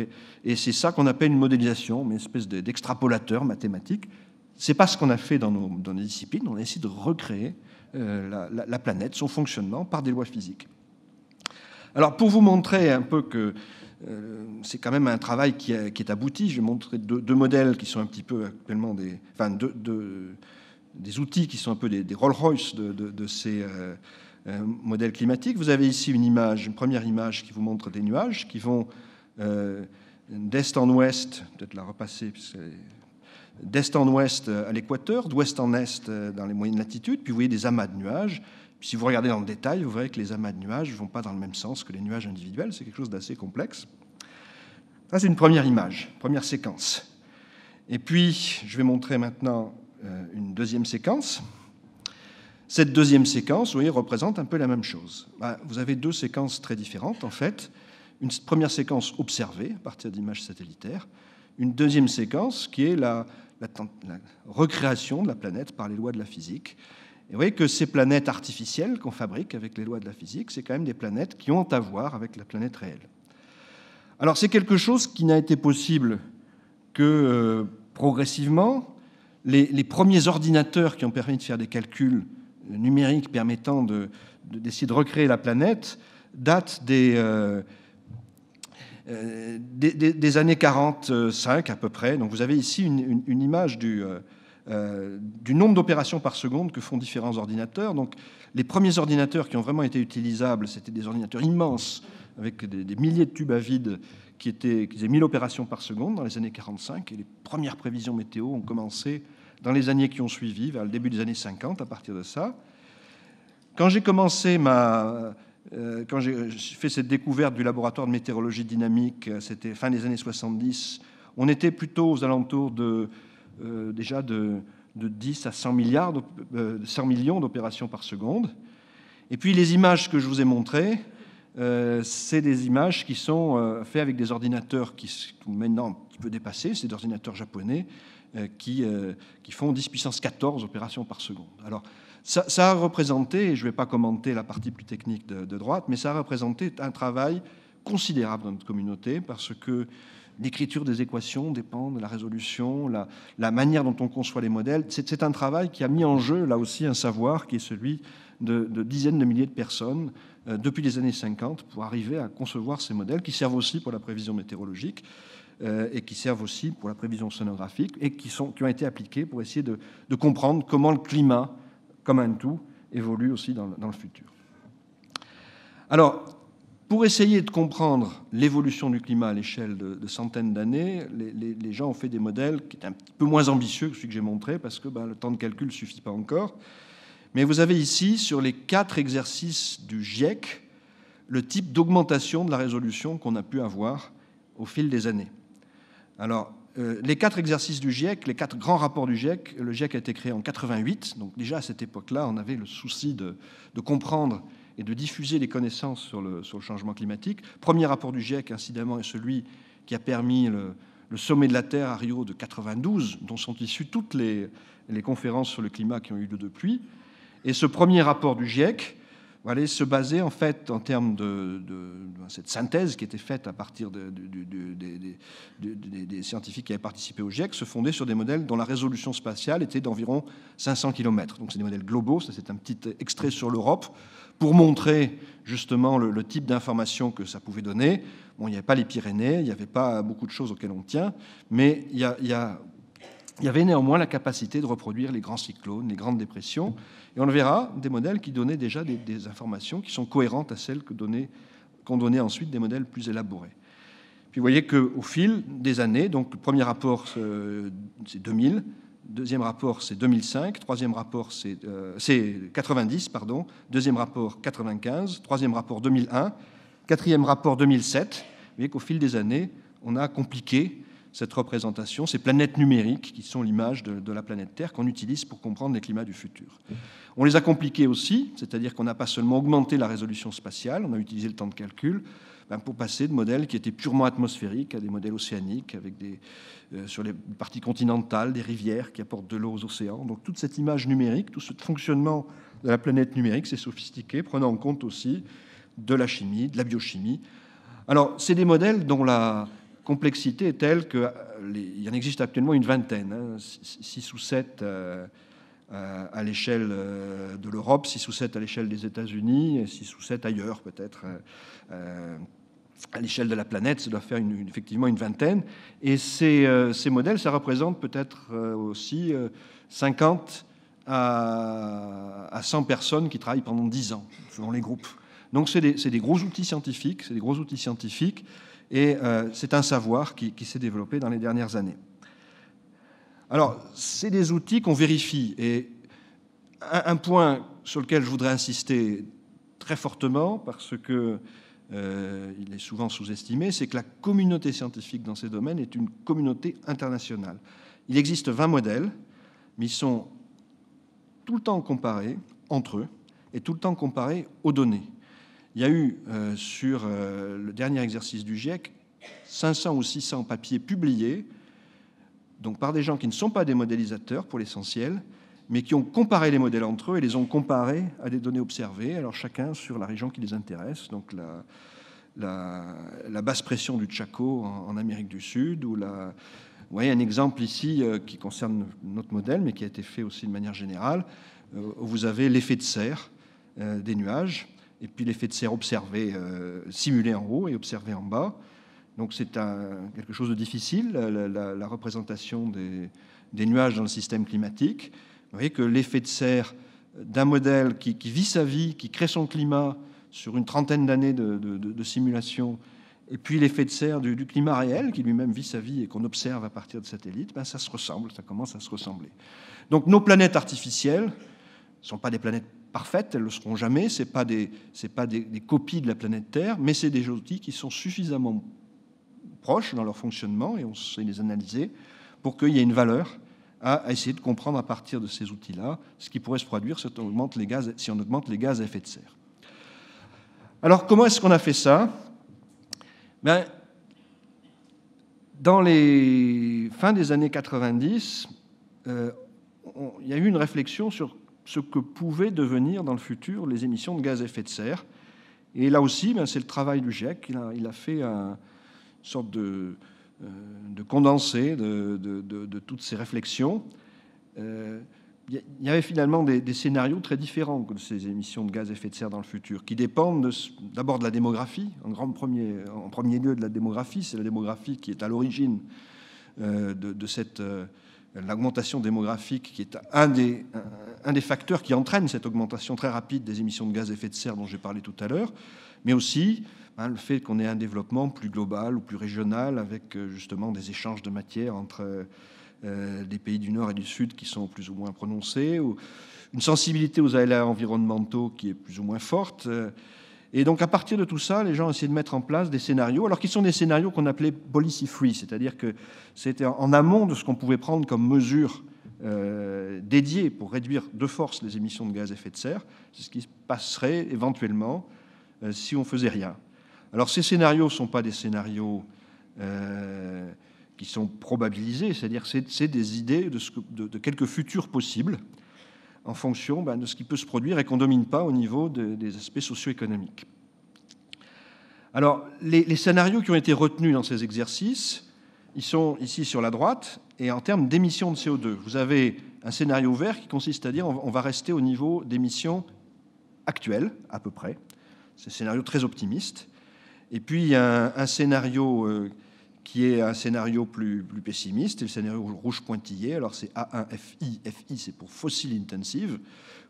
Et, c'est ça qu'on appelle une modélisation, une espèce d'extrapolateur mathématique. Ce n'est pas ce qu'on a fait dans nos, disciplines. On a essayé de recréer euh, la planète, son fonctionnement, par des lois physiques. Alors, pour vous montrer un peu que euh, c'est quand même un travail qui, est abouti. Je vais montrer deux, modèles qui sont un petit peu actuellement des, outils qui sont un peu des, des Rolls-Royce de, ces euh, euh, modèles climatiques. Vous avez ici une image, une première image qui vous montre des nuages qui vont d'est en ouest, peut-être la repasser, d'est en ouest à l'équateur, d'ouest en est dans les moyennes latitudes, puis vous voyez des amas de nuages si vous regardez dans le détail, vous verrez que les amas de nuages ne vont pas dans le même sens que les nuages individuels. C'est quelque chose d'assez complexe. Ça, c'est une première image, première séquence. Et puis, je vais montrer maintenant euh, une deuxième séquence. Cette deuxième séquence, vous voyez, représente un peu la même chose. Bah, vous avez deux séquences très différentes, en fait. Une première séquence observée à partir d'images satellitaires, une deuxième séquence qui est la, recréation de la planète par les lois de la physique, et vous voyez que ces planètes artificielles qu'on fabrique avec les lois de la physique, c'est quand même des planètes qui ont à voir avec la planète réelle. Alors c'est quelque chose qui n'a été possible que euh, progressivement. Les, premiers ordinateurs qui ont permis de faire des calculs numériques permettant d'essayer de, de, recréer la planète datent des, euh, euh, des, années 45 à peu près. Donc vous avez ici une image du... Euh, du nombre d'opérations par seconde que font différents ordinateurs. Donc, les premiers ordinateurs qui ont vraiment été utilisables, c'était des ordinateurs immenses, avec des, milliers de tubes à vide qui, faisaient 1000 opérations par seconde dans les années 45. Et les premières prévisions météo ont commencé dans les années qui ont suivi, vers le début des années 50, à partir de ça. Quand j'ai commencé ma, euh, quand j'ai fait cette découverte du laboratoire de météorologie dynamique, c'était fin des années 70, on était plutôt aux alentours de euh, déjà de, 10 à 100, milliards, 100 euh, millions d'opérations par seconde. Et puis les images que je vous ai montrées, euh, c'est des images qui sont faites avec des ordinateurs qui, sont maintenant, un petit peu dépassés, c'est des ordinateurs japonais qui, qui, font 10 puissance 14 opérations par seconde. Alors, ça, a représenté, et je ne vais pas commenter la partie plus technique de, de, droite, mais ça a représenté un travail considérable dans notre communauté parce que l'écriture des équations dépend de la résolution, la, manière dont on conçoit les modèles. C'est un travail qui a mis en jeu, là aussi, un savoir qui est celui de, dizaines de milliers de personnes euh, depuis les années 50 pour arriver à concevoir ces modèles qui servent aussi pour la prévision météorologique euh, et qui servent aussi pour la prévision sonographique et qui, ont été appliqués pour essayer de, comprendre comment le climat, comme un tout, évolue aussi dans dans le futur. Alors, pour essayer de comprendre l'évolution du climat à l'échelle de, centaines d'années, les, gens ont fait des modèles qui étaient un peu moins ambitieux que celui que j'ai montré, parce que ben, le temps de calcul ne suffit pas encore. Mais vous avez ici, sur les quatre exercices du GIEC, le type d'augmentation de la résolution qu'on a pu avoir au fil des années. Alors, euh, les quatre exercices du GIEC, les quatre grands rapports du GIEC, le GIEC a été créé en 88, donc déjà à cette époque-là, on avait le souci de comprendre et de diffuser les connaissances sur le, sur le changement climatique. Premier rapport du GIEC, incidemment, est celui qui a permis le, sommet de la Terre à Rio de 92, dont sont issues toutes les, conférences sur le climat qui ont eu lieu depuis. Et ce premier rapport du GIEC va se baser en fait en termes de, cette synthèse qui était faite à partir de, des scientifiques qui avaient participé au GIEC, se fondait sur des modèles dont la résolution spatiale était d'environ 500 km. Donc c'est des modèles globaux, ça c'est un petit extrait sur l'Europe pour montrer justement le, type d'information que ça pouvait donner. Bon, il n'y avait pas les Pyrénées, il n'y avait pas beaucoup de choses auxquelles on tient, mais il y, avait néanmoins la capacité de reproduire les grands cyclones, les grandes dépressions, et on le verra, des modèles qui donnaient déjà des, informations qui sont cohérentes à celles qu'ont donné, donné ensuite des modèles plus élaborés. Puis vous voyez qu'au fil des années, donc le premier rapport, euh, c'est 2000, Deuxième rapport, c'est 2005. Troisième rapport, c'est 90, euh, pardon. Deuxième rapport, 95. Troisième rapport, 2001. Quatrième rapport, 2007. Vous voyez qu'au fil des années, on a compliqué cette représentation, ces planètes numériques qui sont l'image de, de, la planète Terre qu'on utilise pour comprendre les climats du futur. On les a compliquées aussi, c'est-à-dire qu'on n'a pas seulement augmenté la résolution spatiale, on a utilisé le temps de calcul, ben, pour passer de modèles qui étaient purement atmosphériques à des modèles océaniques, avec des, euh, sur les parties continentales, des rivières qui apportent de l'eau aux océans. Donc toute cette image numérique, tout ce fonctionnement de la planète numérique, c'est sophistiqué, prenant en compte aussi de la chimie, de la biochimie. Alors, c'est des modèles dont la complexité est telle qu'il euh, y en existe actuellement une vingtaine, hein, six ou sept. Euh, euh, à l'échelle euh, de l'Europe, 6 ou 7 à l'échelle des États-Unis, 6 ou 7 ailleurs peut-être. Euh, à l'échelle de la planète, ça doit faire effectivement une vingtaine. Et ces, modèles, ça représente peut-être aussi 50 à, 100 personnes qui travaillent pendant 10 ans, selon les groupes. Donc c'est des, gros outils scientifiques, c'est des gros outils scientifiques, et c'est un savoir qui s'est développé dans les dernières années. Alors, c'est des outils qu'on vérifie. Et un, point sur lequel je voudrais insister très fortement, parce que euh, est souvent sous-estimé, c'est que la communauté scientifique dans ces domaines est une communauté internationale. Il existe 20 modèles, mais ils sont tout le temps comparés entre eux et tout le temps comparés aux données. Il y a eu, euh, sur euh, le dernier exercice du GIEC, 500 ou 600 papiers publiés donc par des gens qui ne sont pas des modélisateurs pour l'essentiel, mais qui ont comparé les modèles entre eux et les ont comparés à des données observées, alors chacun sur la région qui les intéresse, donc la, basse pression du Chaco en, Amérique du Sud, ou Vous voyez un exemple ici euh, qui concerne notre modèle, mais qui a été fait aussi de manière générale. Euh, vous avez l'effet de serre euh, des nuages, et puis l'effet de serre observé, simulé en haut et observé en bas. Donc c'est quelque chose de difficile, la, représentation des, nuages dans le système climatique. Vous voyez que l'effet de serre d'un modèle qui, vit sa vie, qui crée son climat sur une trentaine d'années de, simulation, et puis l'effet de serre du, climat réel, qui lui-même vit sa vie et qu'on observe à partir de satellites, ben ça se ressemble, ça commence à se ressembler. Donc nos planètes artificielles ne sont pas des planètes parfaites, elles ne le seront jamais, ce ne pas, des, pas des, des copies de la planète Terre, mais c'est des outils qui sont suffisamment proches dans leur fonctionnement et on sait les analyser pour qu'il y ait une valeur à essayer de comprendre à partir de ces outils-là ce qui pourrait se produire si on augmente les gaz, si on augmente les gaz à effet de serre. Alors comment est-ce qu'on a fait ça ben, Dans les fins des années 90, euh, il y a eu une réflexion sur ce que pouvaient devenir dans le futur les émissions de gaz à effet de serre. Et là aussi, ben, c'est le travail du GIEC. Il il a fait un, sorte de, euh, de condensé de, toutes ces réflexions. il euh, y avait finalement des, scénarios très différents de ces émissions de gaz à effet de serre dans le futur, qui dépendent d'abord de, la démographie, en, premier, en premier lieu de la démographie. C'est la démographie qui est à l'origine euh, de, cette l'augmentation démographique, qui est un des, un des facteurs qui entraîne cette augmentation très rapide des émissions de gaz à effet de serre dont j'ai parlé tout à l'heure, mais aussi Hein, le fait qu'on ait un développement plus global ou plus régional avec euh, justement des échanges de matières entre euh, euh, des pays du Nord et du Sud qui sont plus ou moins prononcés, ou une sensibilité aux aléas environnementaux qui est plus ou moins forte. Et donc, à partir de tout ça, les gens ont essayé de mettre en place des scénarios, alors qu'ils sont des scénarios qu'on appelait policy free, c'est-à-dire que c'était en amont de ce qu'on pouvait prendre comme mesure dédiée pour réduire de force les émissions de gaz à effet de serre. C'est ce qui se passerait éventuellement si on faisait rien. Alors ces scénarios ne sont pas des scénarios euh, qui sont probabilisés, c'est-à-dire c'est des idées de, quelques futurs possibles en fonction ben, de ce qui peut se produire et qu'on ne domine pas au niveau des aspects socio-économiques. Alors les, scénarios qui ont été retenus dans ces exercices, ils sont ici sur la droite, et en termes d'émissions de CO2, vous avez un scénario vert qui consiste à dire on, va rester au niveau d'émissions actuelles, à peu près. C'est un scénario très optimiste. Et puis il y un, un scénario euh, qui est un scénario plus, pessimiste, le scénario rouge pointillé. Alors c'est A1FI, FI c'est pour Fossil intensive,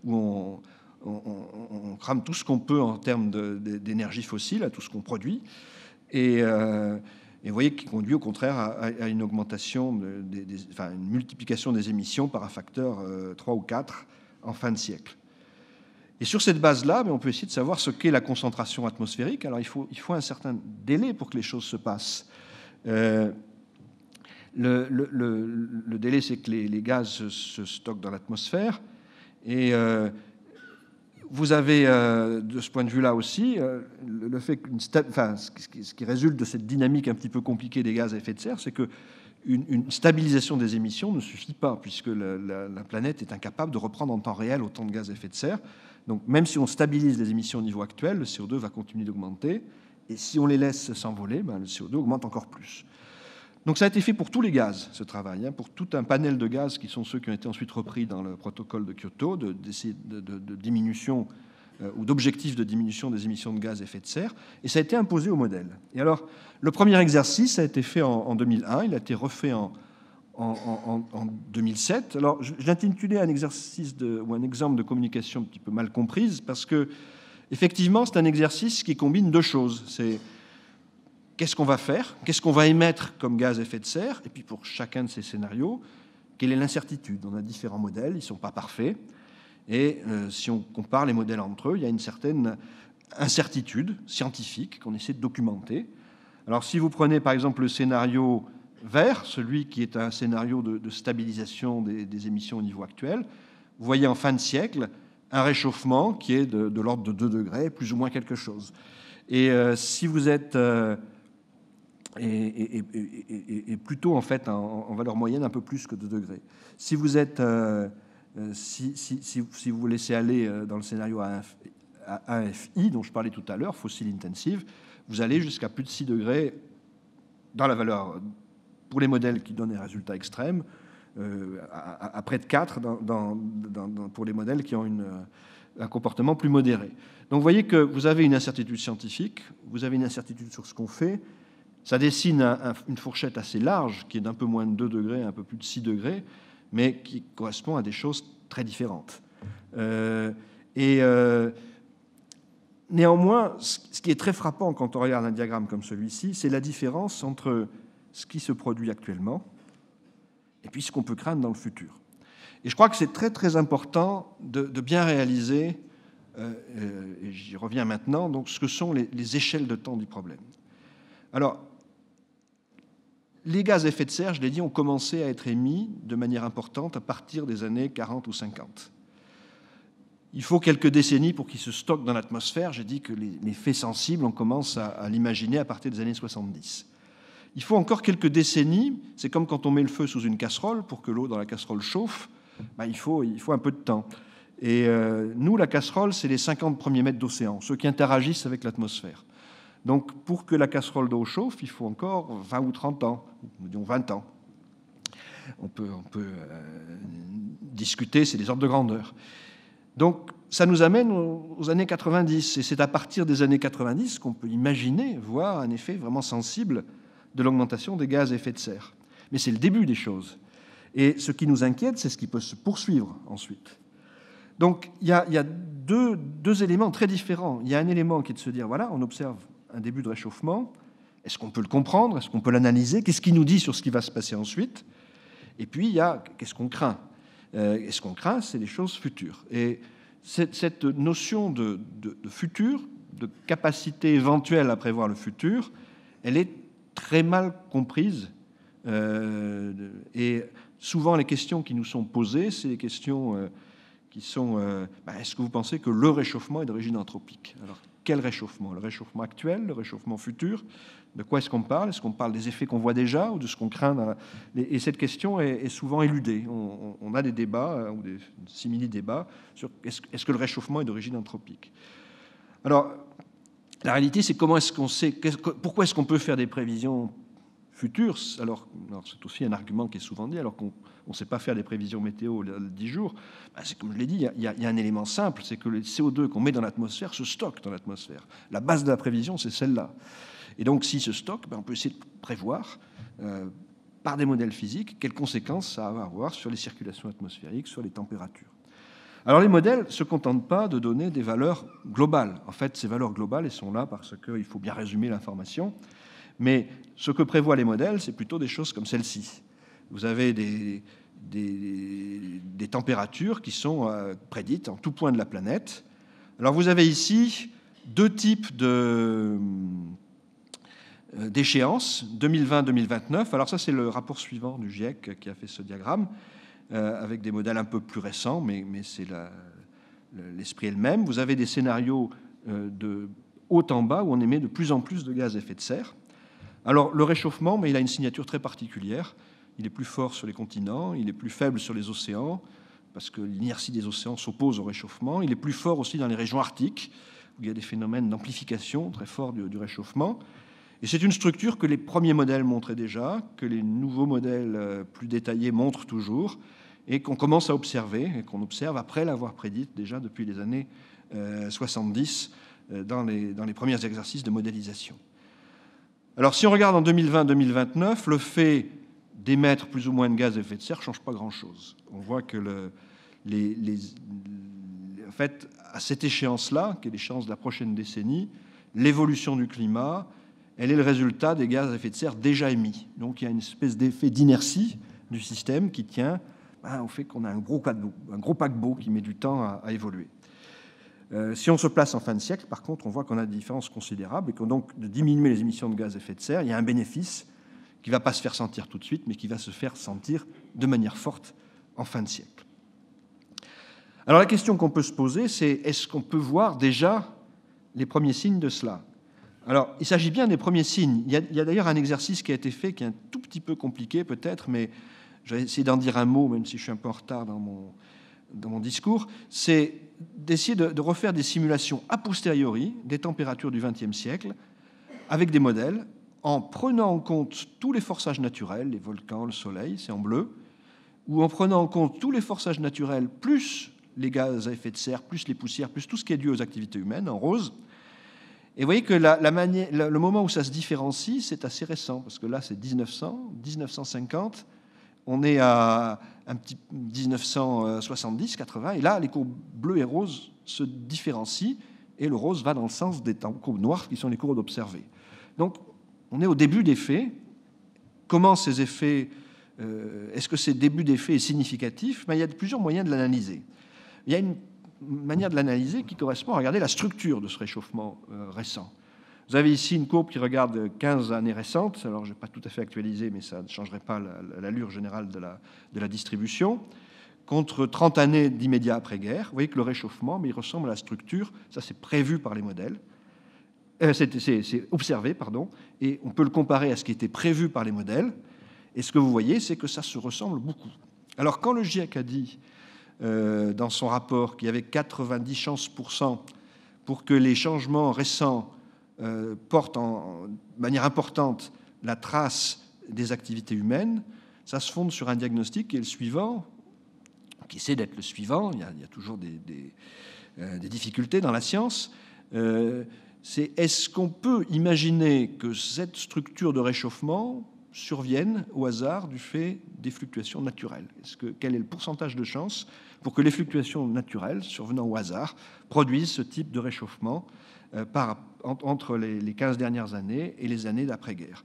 où on, crame tout ce qu'on peut en termes d'énergie fossile, à tout ce qu'on produit. Et, euh, vous voyez qui conduit au contraire à, une augmentation, multiplication des émissions par un facteur 3 euh, ou 4 en fin de siècle. Et sur cette base-là, ben, on peut essayer de savoir ce qu'est la concentration atmosphérique. Alors il faut, un certain délai pour que les choses se passent. Euh, le, délai, c'est que les, gaz se, stockent dans l'atmosphère. Et euh, vous avez, euh, de ce point de vue-là aussi, le, fait ce, qui, résulte de cette dynamique un petit peu compliquée des gaz à effet de serre, c'est que une, stabilisation des émissions ne suffit pas, puisque la planète est incapable de reprendre en temps réel autant de gaz à effet de serre. Donc même si on stabilise les émissions au niveau actuel, le CO2 va continuer d'augmenter. Et si on les laisse s'envoler, ben, le CO2 augmente encore plus. Donc ça a été fait pour tous les gaz, ce travail, hein, pour tout un panel de gaz qui sont ceux qui ont été ensuite repris dans le protocole de Kyoto, de, de, diminution euh, ou d'objectifs de diminution des émissions de gaz à effet de serre, et ça a été imposé au modèle. Et alors, le premier exercice a été fait en, en 2001, il a été refait en en, 2007. Alors, je, un exercice de, ou un exemple de communication un petit peu mal comprise, parce que, effectivement, c'est un exercice qui combine deux choses. C'est qu'est-ce qu'on va faire, qu'est-ce qu'on va émettre comme gaz à effet de serre, et puis pour chacun de ces scénarios, quelle est l'incertitude On a différents modèles, ils ne sont pas parfaits, et euh, si on compare les modèles entre eux, il y a une certaine incertitude scientifique qu'on essaie de documenter. Alors si vous prenez par exemple le scénario vers celui qui est un scénario de, stabilisation des, émissions au niveau actuel. Vous voyez en fin de siècle un réchauffement qui est de, l'ordre de 2 degrés, plus ou moins quelque chose. Et euh, si vous êtes euh, et, plutôt en fait en, valeur moyenne un peu plus que 2 degrés, si vous êtes euh, si, vous vous laissez aller dans le scénario à 1FI dont je parlais tout à l'heure, fossile intensive, vous allez jusqu'à plus de 6 degrés dans la valeur pour les modèles qui donnent des résultats extrêmes, euh, à, près de 4 pour les modèles qui ont un comportement plus modéré. Donc vous voyez que vous avez une incertitude scientifique, vous avez une incertitude sur ce qu'on fait, ça dessine une fourchette assez large, qui est d'un peu moins de 2 degrés un peu plus de 6 degrés, mais qui correspond à des choses très différentes. Euh, et euh, néanmoins, ce qui est très frappant quand on regarde un diagramme comme celui-ci, c'est la différence entre ce qui se produit actuellement et puis ce qu'on peut craindre dans le futur. Et je crois que c'est très très important de, bien réaliser, euh, euh, et j'y reviens maintenant, donc ce que sont les, échelles de temps du problème. Alors, les gaz à effet de serre, je l'ai dit, ont commencé à être émis de manière importante à partir des années 40 ou 50. Il faut quelques décennies pour qu'ils se stockent dans l'atmosphère. J'ai dit que les, les, faits sensibles, on commence à, à l'imaginer à partir des années 70. Il faut encore quelques décennies. C'est comme quand on met le feu sous une casserole pour que l'eau dans la casserole chauffe. Ben, il, faut, un peu de temps. Et euh, nous, la casserole, c'est les 50 premiers mètres d'océan, ceux qui interagissent avec l'atmosphère. Donc, pour que la casserole d'eau chauffe, il faut encore 20 ou 30 ans, nous disons 20 ans. On peut, on peut euh, discuter, c'est des ordres de grandeur. Donc, ça nous amène aux années 90, et c'est à partir des années 90 qu'on peut imaginer voir un effet vraiment sensible de l'augmentation des gaz à effet de serre. Mais c'est le début des choses. Et ce qui nous inquiète, c'est ce qui peut se poursuivre ensuite. Donc il y a, deux, éléments très différents. Il y a un élément qui est de se dire, voilà, on observe un début de réchauffement. Est-ce qu'on peut le comprendre Est-ce qu'on peut l'analyser Qu'est-ce qui nous dit sur ce qui va se passer ensuite Et puis il y a, qu'est-ce qu'on craint euh, Et ce qu'on craint, c'est les choses futures. Et cette, notion de, de futur, de capacité éventuelle à prévoir le futur, elle est très mal comprises. Euh, et souvent, les questions qui nous sont posées, c'est des questions euh, qui sont euh, bah, est-ce que vous pensez que le réchauffement est d'origine anthropique Alors, quel réchauffement Le réchauffement actuel, le réchauffement futur De quoi est-ce qu'on parle Est-ce qu'on parle des effets qu'on voit déjà ou de ce qu'on craint Et cette question est, souvent éludée. On, a des débats ou des simili-débats sur est-ce que le réchauffement est d'origine anthropique alors, la réalité, c'est comment est-ce qu'on sait, pourquoi est-ce qu'on peut faire des prévisions futures Alors, c'est aussi un argument qui est souvent dit, alors qu'on ne sait pas faire des prévisions météo a 10 jours. Bah, c'est comme je l'ai dit, il y, a un élément simple, c'est que le CO2 qu'on met dans l'atmosphère se stocke dans l'atmosphère. La base de la prévision, c'est celle-là. Et donc, si se stocke, bah, on peut essayer de prévoir. Euh, par des modèles physiques, quelles conséquences ça va avoir sur les circulations atmosphériques, sur les températures. Alors les modèles ne se contentent pas de donner des valeurs globales. En fait, ces valeurs globales, elles sont là parce qu'il faut bien résumer l'information. Mais ce que prévoient les modèles, c'est plutôt des choses comme celle-ci. Vous avez des, températures qui sont euh, prédites en tout point de la planète. Alors vous avez ici deux types de euh, d'échéances, 2020-2029. Alors ça, c'est le rapport suivant du GIEC qui a fait ce diagramme. Euh, avec des modèles un peu plus récents, mais, c'est l'esprit elle-même. Vous avez des scénarios euh, de haut en bas où on émet de plus en plus de gaz à effet de serre. Alors le réchauffement, mais il a une signature très particulière. Il est plus fort sur les continents, il est plus faible sur les océans, parce que l'inertie des océans s'oppose au réchauffement. Il est plus fort aussi dans les régions arctiques, où il y a des phénomènes d'amplification très forts du réchauffement. Et c'est une structure que les premiers modèles montraient déjà, que les nouveaux modèles euh, plus détaillés montrent toujours, et qu'on commence à observer, et qu'on observe après l'avoir prédite déjà depuis les années 70 euh, euh, dans les, premiers exercices de modélisation. Alors si on regarde en 2020-2029, le fait d'émettre plus ou moins de gaz à effet de serre ne change pas grand-chose. On voit que à cette échéance-là, qui est l'échéance de la prochaine décennie, l'évolution du climat, elle est le résultat des gaz à effet de serre déjà émis. Donc il y a une espèce d'effet d'inertie du système qui tient ben, au fait qu'on a un gros, paquebot, un gros qui met du temps à, évoluer. Euh, si on se place en fin de siècle, par contre, on voit qu'on a des différences considérables et qu'on donc de diminuer les émissions de gaz à effet de serre, il y a un bénéfice qui ne va pas se faire sentir tout de suite, mais qui va se faire sentir de manière forte en fin de siècle. Alors la question qu'on peut se poser, c'est est-ce qu'on peut voir déjà les premiers signes de cela alors, il s'agit bien des premiers signes. Il y a, d'ailleurs un exercice qui a été fait, qui est un tout petit peu compliqué peut-être, mais j'ai essayé d'en dire un mot, même si je suis un peu en retard dans mon, discours. C'est d'essayer de, refaire des simulations a posteriori des températures du XXe siècle avec des modèles, en prenant en compte tous les forçages naturels, les volcans, le soleil, c'est en bleu, ou en prenant en compte tous les forçages naturels, plus les gaz à effet de serre, plus les poussières, plus tout ce qui est dû aux activités humaines, en rose, et vous voyez que la, le moment où ça se différencie, c'est assez récent, parce que là, c'est 1900, 1950, on est à un petit 1970, 80, et là, les courbes bleues et roses se différencient, et le rose va dans le sens des courbes noires, qui sont les courbes observées. Donc, on est au début des faits. Comment ces effets, euh, est-ce que ces débuts d'effets est significatif Mais ben, il y a plusieurs moyens de l'analyser. Il y a une manière de l'analyser qui correspond à regarder la structure de ce réchauffement euh, récent. Vous avez ici une courbe qui regarde 15 années récentes. Alors, je n'ai pas tout à fait actualisé, mais ça ne changerait pas l'allure générale de la, distribution. Contre 30 années d'immédiat après-guerre, vous voyez que le réchauffement, mais il ressemble à la structure. Ça, c'est prévu par les modèles. Euh, c'est observé, pardon, et on peut le comparer à ce qui était prévu par les modèles. Et ce que vous voyez, c'est que ça se ressemble beaucoup. Alors, quand le GIEC a dit euh, dans son rapport qu'il y avait 90 chances pour cent pour que les changements récents euh, portent en, manière importante la trace des activités humaines, ça se fonde sur un diagnostic qui est le suivant, qui essaie d'être le suivant, il y a, toujours des, euh, des, difficultés dans la science, c'est est-ce qu'on peut imaginer que cette structure de réchauffement surviennent au hasard du fait des fluctuations naturelles Est-ce que, Quel est le pourcentage de chance pour que les fluctuations naturelles survenant au hasard produisent ce type de réchauffement euh, entre les, 15 dernières années et les années d'après-guerre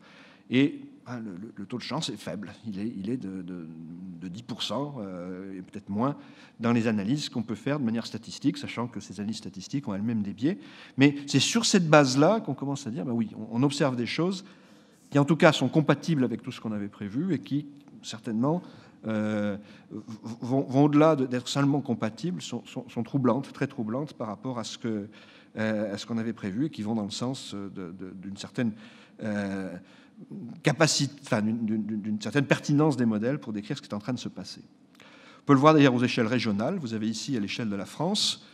Et hein, le, taux de chance est faible, il est, de, 10% euh, et peut-être moins dans les analyses qu'on peut faire de manière statistique, sachant que ces analyses statistiques ont elles-mêmes des biais. Mais c'est sur cette base-là qu'on commence à dire, bah oui, on observe des choses qui en tout cas sont compatibles avec tout ce qu'on avait prévu et qui, certainement, euh, vont, au-delà d'être seulement compatibles, sont, troublantes, très troublantes par rapport à ce que euh, ce qu'on avait prévu et qui vont dans le sens d'une certaine euh, capacité, enfin, d'une certaine pertinence des modèles pour décrire ce qui est en train de se passer. On peut le voir d'ailleurs aux échelles régionales. Vous avez ici à l'échelle de la France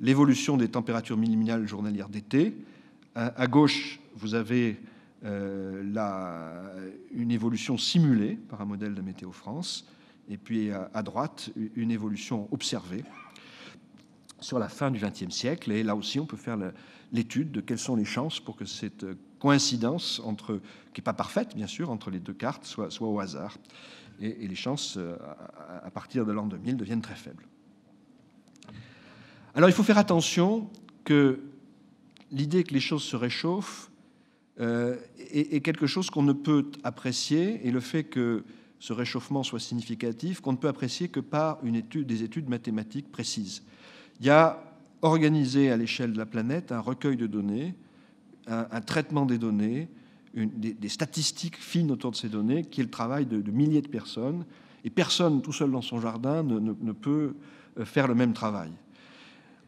l'évolution des températures minimales journalières d'été. à, gauche, vous avez euh, la, une évolution simulée par un modèle de Météo France, et puis euh, à, droite, une évolution observée sur la fin du XXe siècle. Et là aussi, on peut faire l'étude de quelles sont les chances pour que cette euh, coïncidence, entre, qui n'est pas parfaite bien sûr, entre les deux cartes soit, soit au hasard. Et, les chances à partir de l'an 2000 deviennent très faibles. Alors il faut faire attention que l'idée que les choses se réchauffent euh, et est, quelque chose qu'on ne peut apprécier, et le fait que ce réchauffement soit significatif, qu'on ne peut apprécier que par une étude, des études mathématiques précises. Il y a organisé à l'échelle de la planète un recueil de données, un, traitement des données, des, statistiques fines autour de ces données, qui est le travail de, milliers de personnes, et personne tout seul dans son jardin ne peut euh, faire le même travail.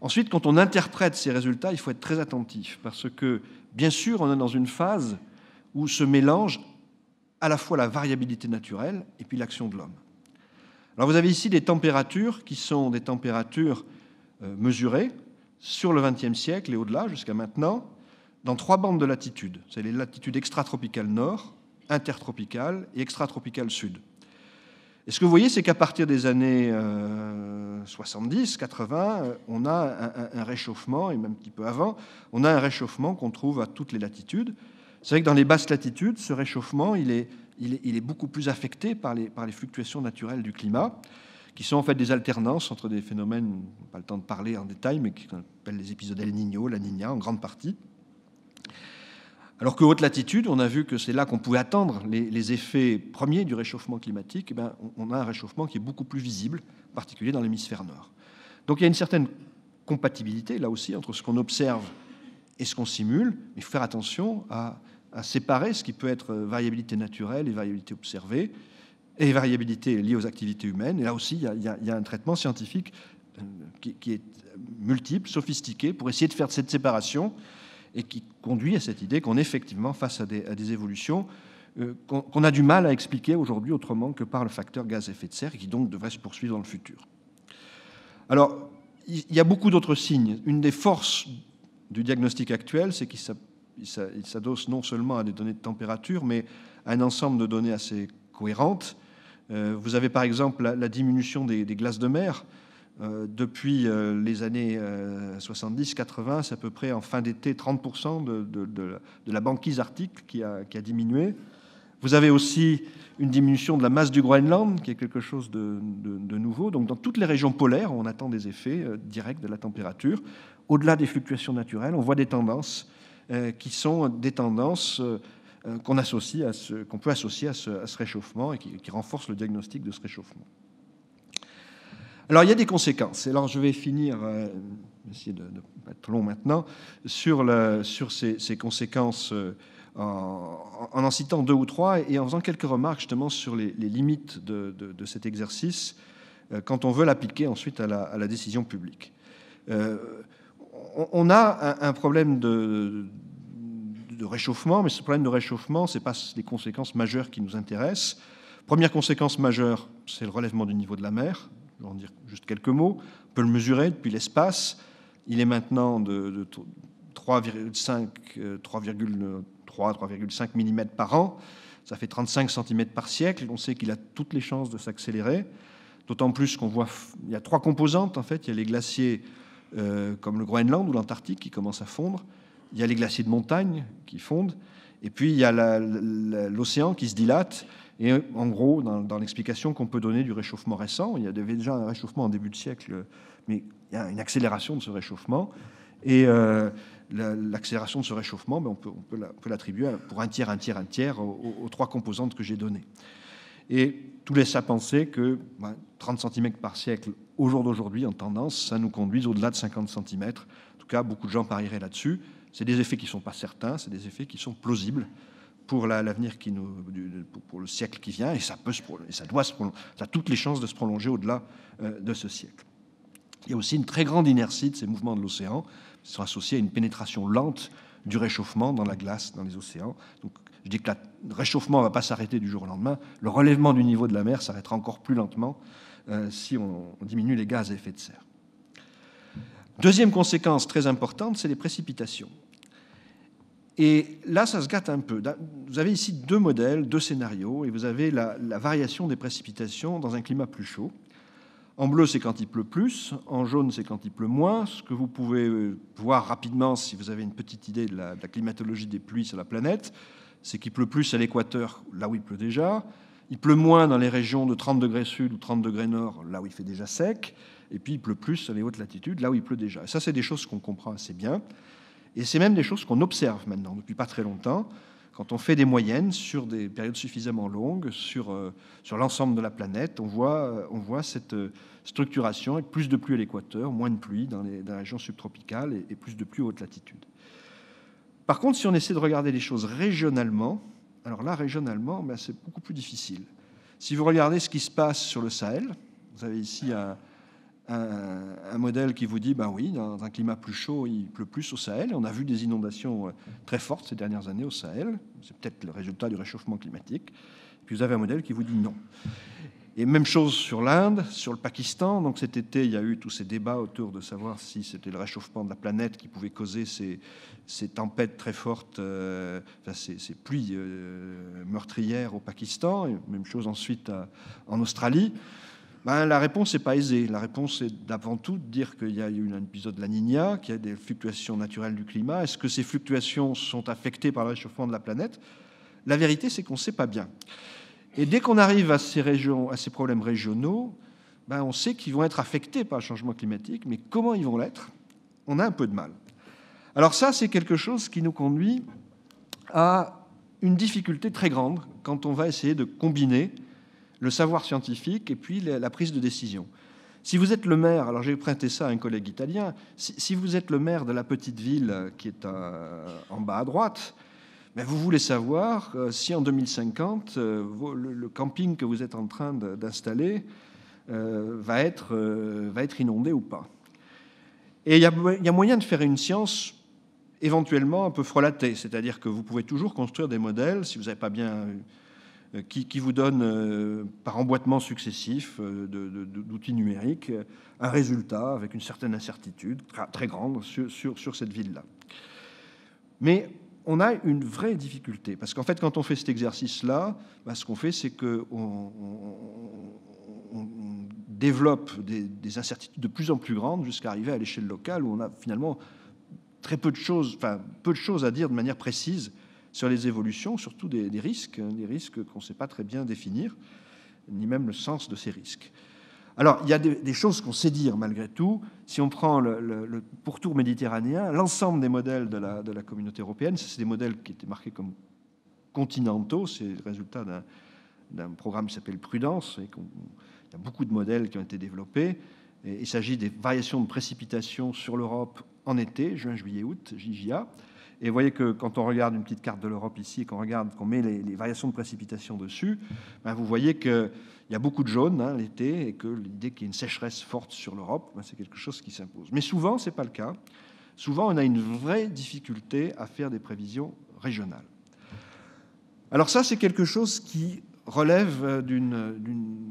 Ensuite, quand on interprète ces résultats, il faut être très attentif, parce que Bien sûr, on est dans une phase où se mélange à la fois la variabilité naturelle et puis l'action de l'homme. Alors vous avez ici des températures qui sont des températures euh, mesurées sur le XXe siècle et au-delà jusqu'à maintenant, dans trois bandes de latitude. C'est les latitudes extratropicales nord, intertropicales et extratropicales sud. Et ce que vous voyez, c'est qu'à partir des années 70, euh, 80, euh, on a un, réchauffement, et même un petit peu avant, on a un réchauffement qu'on trouve à toutes les latitudes. C'est vrai que dans les basses latitudes, ce réchauffement, il est, il est, beaucoup plus affecté par les, par les fluctuations naturelles du climat qui sont en fait des alternances entre des phénomènes, pas le temps de parler en détail, mais qu'on appelle les épisodes El Niño, La Niña en grande partie, alors qu'aux haute latitude, on a vu que c'est là qu'on pouvait attendre les, effets premiers du réchauffement climatique. Eh ben, on a un réchauffement qui est beaucoup plus visible, en particulier dans l'hémisphère nord. Donc il y a une certaine compatibilité, là aussi, entre ce qu'on observe et ce qu'on simule. Il faut faire attention à, séparer ce qui peut être variabilité naturelle et variabilité observée, et variabilité liée aux activités humaines. Et là aussi, il y a, un traitement scientifique euh, qui est multiple, sophistiqué, pour essayer de faire cette séparation et qui conduit à cette idée qu'on est effectivement face à des, évolutions euh, qu'on a du mal à expliquer aujourd'hui autrement que par le facteur gaz à effet de serre et qui donc devrait se poursuivre dans le futur. Alors, il y a beaucoup d'autres signes. Une des forces du diagnostic actuel, c'est qu'il s'adosse non seulement à des données de température, mais à un ensemble de données assez cohérentes. Euh, vous avez par exemple la, diminution des glaces de mer euh, depuis euh, les années 70-80, euh, c'est à peu près en fin d'été 30% de, la banquise arctique qui a, diminué. Vous avez aussi une diminution de la masse du Groenland, qui est quelque chose de, nouveau. Donc dans toutes les régions polaires, on attend des effets directs de la température. Au-delà des fluctuations naturelles, on voit des tendances qui sont des tendances qu'on peut associer à ce, réchauffement et qui, qui renforcent le diagnostic de ce réchauffement. Alors il y a des conséquences. Et alors je vais finir, euh, essayer de ne pas être long maintenant, sur, ces, conséquences euh, en, en, citant deux ou trois et en faisant quelques remarques justement sur les, limites de, cet exercice euh, quand on veut l'appliquer ensuite à la, décision publique. On, a un, problème de, réchauffement, mais ce problème de réchauffement, ce n'est pas les conséquences majeures qui nous intéressent. Première conséquence majeure, c'est le relèvement du niveau de la mer juste quelques mots, on peut le mesurer depuis l'espace. Il est maintenant de, 3,5 euh, mm par an. Ça fait 35 cm par siècle. On sait qu'il a toutes les chances de s'accélérer. D'autant plus qu'on voit, il y a trois composantes en fait. Il y a les glaciers euh, comme le Groenland ou l'Antarctique qui commencent à fondre. Il y a les glaciers de montagne qui fondent. Et puis il y a l'océan qui se dilate et en gros, dans, l'explication qu'on peut donner du réchauffement récent, il y avait déjà un réchauffement en début de siècle, mais il y a une accélération de ce réchauffement. Et euh, l'accélération de ce réchauffement, ben, on peut, l'attribuer pour un tiers, un tiers, un tiers aux, trois composantes que j'ai données. Et tout laisse à penser que 30 ben, cm par siècle, au jour d'aujourd'hui, en tendance, ça nous conduise au-delà de 50 cm. En tout cas, beaucoup de gens parieraient là-dessus. C'est des effets qui ne sont pas certains, c'est des effets qui sont plausibles pour l'avenir qui pour, le siècle qui vient, et ça peut ça doit a toutes les chances de se prolonger au-delà euh, de ce siècle. Il y a aussi une très grande inertie de ces mouvements de l'océan, qui sont associés à une pénétration lente du réchauffement dans la glace, dans les océans. je dis que le réchauffement ne va pas s'arrêter du jour au lendemain. Le relèvement du niveau de la mer s'arrêtera encore plus lentement euh, si on diminue les gaz à effet de serre. Deuxième conséquence très importante, c'est les précipitations. Et là, ça se gâte un peu. Vous avez ici deux modèles, deux scénarios, et vous avez la, variation des précipitations dans un climat plus chaud. En bleu, c'est quand il pleut plus, en jaune, c'est quand il pleut moins. Ce que vous pouvez euh, voir rapidement, si vous avez une petite idée de la, de la climatologie des pluies sur la planète, c'est qu'il pleut plus à l'équateur, là où il pleut déjà. Il pleut moins dans les régions de 30 degrés sud ou 30 degrés nord, là où il fait déjà sec. Et puis il pleut plus à les hautes latitudes, là où il pleut déjà. Et ça, c'est des choses qu'on comprend assez bien. Et c'est même des choses qu'on observe maintenant depuis pas très longtemps, quand on fait des moyennes sur des périodes suffisamment longues, sur, euh, sur l'ensemble de la planète, on voit, euh, on voit cette euh, structuration avec plus de pluie à l'équateur, moins de pluie dans les, dans les régions subtropicales et, plus de pluie haute latitude. Par contre, si on essaie de regarder les choses régionalement, alors là, régionalement, ben, c'est beaucoup plus difficile. Si vous regardez ce qui se passe sur le Sahel, vous avez ici un, un, modèle qui vous dit, ben oui, dans un climat plus chaud, il pleut plus au Sahel. On a vu des inondations euh, très fortes ces dernières années au Sahel. C'est peut-être le résultat du réchauffement climatique. Puis vous avez un modèle qui vous dit non. Et même chose sur l'Inde, sur le Pakistan. Donc cet été, il y a eu tous ces débats autour de savoir si c'était le réchauffement de la planète qui pouvait causer ces, ces tempêtes très fortes, euh, ces, pluies euh, meurtrières au Pakistan. Et même chose ensuite en Australie. Ben, la réponse n'est pas aisée. La réponse est d'avant tout de dire qu'il y a eu un épisode de la Nina qu'il y a des fluctuations naturelles du climat. Est-ce que ces fluctuations sont affectées par le réchauffement de la planète La vérité, c'est qu'on ne sait pas bien. Et dès qu'on arrive à ces, problèmes régionaux, ben, on sait qu'ils vont être affectés par le changement climatique, mais comment ils vont l'être On a un peu de mal. Alors ça, c'est quelque chose qui nous conduit à une difficulté très grande quand on va essayer de combiner le savoir scientifique et puis la prise de décision. Si vous êtes le maire, alors j'ai prêté ça à un collègue italien, si, vous êtes le maire de la petite ville qui est euh, en bas à droite, mais ben vous voulez savoir euh, si en 2050, euh, le, camping que vous êtes en train d'installer va, être, va être inondé ou pas. Et il y, a moyen de faire une science éventuellement un peu frelatée, c'est-à-dire que vous pouvez toujours construire des modèles, si vous n'avez pas bien euh, qui, vous donne, euh, par emboîtement successif euh, d'outils numériques, un résultat avec une certaine incertitude très grande sur, cette ville-là. Mais on a une vraie difficulté, parce qu'en fait, quand on fait cet exercice-là, bah, ce qu'on fait, c'est qu'on on, développe des, des, incertitudes de plus en plus grandes jusqu'à arriver à l'échelle locale, où on a finalement très peu de choses, enfin peu de choses à dire de manière précise sur les évolutions, surtout des, risques, hein, des risques qu'on ne sait pas très bien définir, ni même le sens de ces risques. Alors, il y a des, choses qu'on sait dire malgré tout. Si on prend le, pourtour méditerranéen, l'ensemble des modèles de la, communauté européenne, c'est des modèles qui étaient marqués comme continentaux, c'est le résultat d'un programme qui s'appelle Prudence, et il y a beaucoup de modèles qui ont été développés. Et il s'agit des variations de précipitations sur l'Europe en été, juin, juillet, août, JJA, et vous voyez que quand on regarde une petite carte de l'Europe ici et qu'on regarde, qu'on met les, variations de précipitations dessus, ben vous voyez qu'il y a beaucoup de jaune hein, l'été et que l'idée qu'il y ait une sécheresse forte sur l'Europe, ben c'est quelque chose qui s'impose. Mais souvent, ce n'est pas le cas. Souvent, on a une vraie difficulté à faire des prévisions régionales. Alors ça, c'est quelque chose qui relève euh, d'une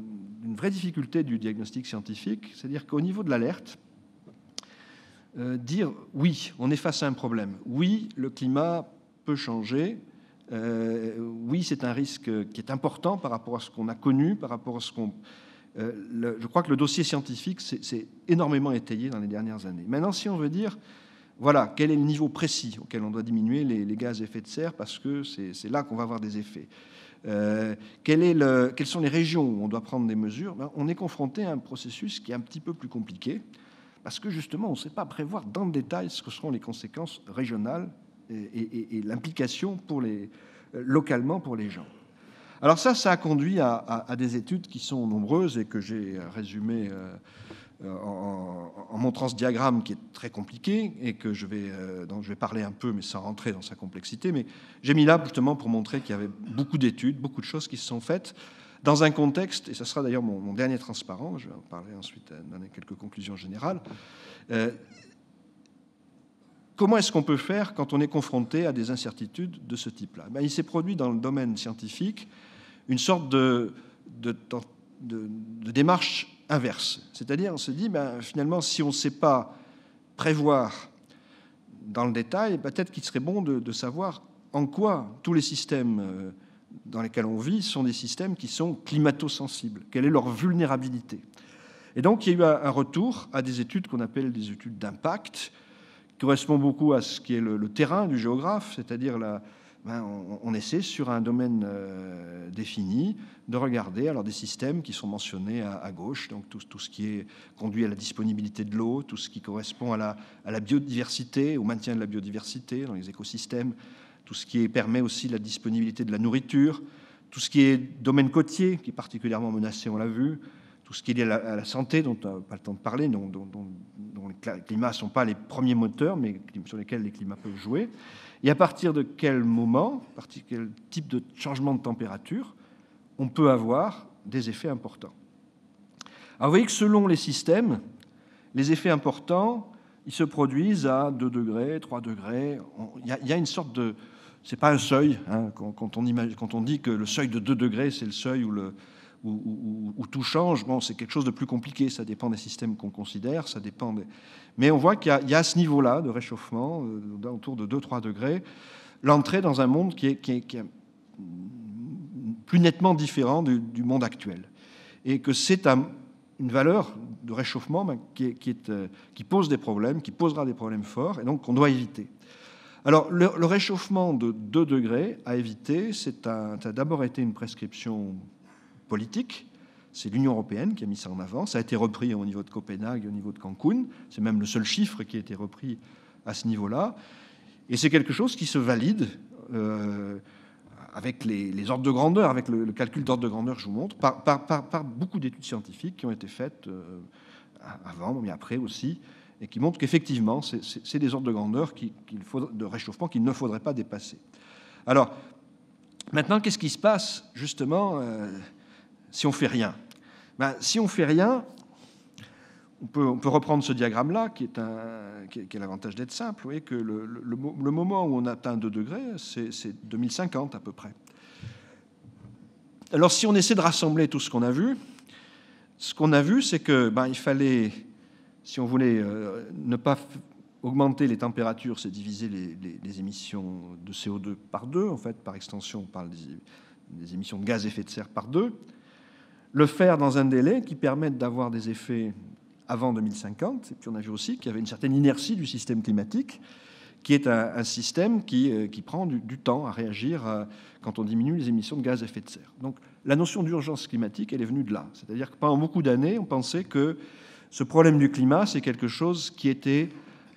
vraie difficulté du diagnostic scientifique, c'est-à-dire qu'au niveau de l'alerte, euh, dire oui, on est face à un problème. Oui, le climat peut changer. Euh, oui, c'est un risque qui est important par rapport à ce qu'on a connu, par rapport à ce qu'on... Euh, je crois que le dossier scientifique s'est énormément étayé dans les dernières années. Maintenant, si on veut dire, voilà, quel est le niveau précis auquel on doit diminuer les, gaz à effet de serre, parce que c'est là qu'on va avoir des effets. quelles sont les régions où on doit prendre des mesures ben, On est confronté à un processus qui est un petit peu plus compliqué parce que justement, on ne sait pas prévoir dans le détail ce que seront les conséquences régionales et, l'implication euh, localement pour les gens. Alors ça, ça a conduit à, des études qui sont nombreuses et que j'ai résumées euh, en, montrant ce diagramme qui est très compliqué et que je vais, euh, je vais parler un peu, mais sans rentrer dans sa complexité. Mais j'ai mis là justement pour montrer qu'il y avait beaucoup d'études, beaucoup de choses qui se sont faites dans un contexte, et ce sera d'ailleurs mon, dernier transparent, je vais en parler ensuite, euh, donner quelques conclusions générales, euh, comment est-ce qu'on peut faire quand on est confronté à des incertitudes de ce type-là eh ben, Il s'est produit dans le domaine scientifique une sorte de, de, de, de démarche inverse. C'est-à-dire, on se dit, ben, finalement, si on ne sait pas prévoir dans le détail, ben, peut-être qu'il serait bon de, savoir en quoi tous les systèmes euh, dans lesquels on vit sont des systèmes qui sont climato-sensibles. Quelle est leur vulnérabilité Et donc, il y a eu un retour à des études qu'on appelle des études d'impact, qui correspondent beaucoup à ce qui est le, terrain du géographe, c'est-à-dire la, ben, on, essaie sur un domaine euh, défini de regarder alors des systèmes qui sont mentionnés à, gauche, donc tout, ce qui est conduit à la disponibilité de l'eau, tout ce qui correspond à la biodiversité, au maintien de la biodiversité dans les écosystèmes, tout ce qui permet aussi la disponibilité de la nourriture, tout ce qui est domaine côtier, qui est particulièrement menacé, on l'a vu, tout ce qui est lié à la, santé, dont on n'a pas le temps de parler, dont, les climats ne sont pas les premiers moteurs, mais sur lesquels les climats peuvent jouer. Et à partir de quel moment, à partir de quel type de changement de température, on peut avoir des effets importants. Alors vous voyez que selon les systèmes, les effets importants, ils se produisent à 2 degrés, 3 degrés. Il y, a une sorte de, n'est pas un seuil. Hein, quand, on dit que le seuil de 2 degrés, c'est le seuil où, tout change, bon, c'est quelque chose de plus compliqué. Ça dépend des systèmes qu'on considère, ça dépend Mais on voit qu'il y, a a ce niveau-là de réchauffement, euh, autour de 2-3 degrés, l'entrée dans un monde qui est, plus nettement différent du, monde actuel. Et que c'est une valeur de réchauffement ben, qui, euh, qui, pose des problèmes, qui posera des problèmes forts, et donc qu'on doit éviter. Alors, le, réchauffement de 2 degrés à éviter, c'est ça a d'abord été une prescription politique. C'est l'Union européenne qui a mis ça en avant. Ça a été repris au niveau de Copenhague, au niveau de Cancun. C'est même le seul chiffre qui a été repris à ce niveau-là. Et c'est quelque chose qui se valide euh, avec les, ordres de grandeur, avec le, calcul d'ordre de grandeur je vous montre, par, beaucoup d'études scientifiques qui ont été faites euh, avant, mais après aussi, et qui montre qu'effectivement, c'est des ordres de grandeur de réchauffement qu'il ne faudrait pas dépasser. Alors, maintenant, qu'est-ce qui se passe, justement, euh, si on fait rien ben, Si on fait rien, on peut, on peut reprendre ce diagramme-là, qui est, l'avantage d'être simple. Vous voyez que le, moment où on atteint 2 degrés, c'est 2050 à peu près. Alors, si on essaie de rassembler tout ce qu'on a vu, ce qu'on a vu, c'est que ben, il fallait si on voulait euh, ne pas augmenter les températures, c'est diviser les, émissions de CO2 par deux. En fait, par extension, on parle des, émissions de gaz à effet de serre par deux. Le faire dans un délai qui permette d'avoir des effets avant 2050. Et puis on a vu aussi qu'il y avait une certaine inertie du système climatique, qui est un, système qui, euh, prend du, temps à réagir euh, quand on diminue les émissions de gaz à effet de serre. Donc la notion d'urgence climatique, elle est venue de là. C'est-à-dire que pendant beaucoup d'années, on pensait que ce problème du climat, c'est quelque chose qui était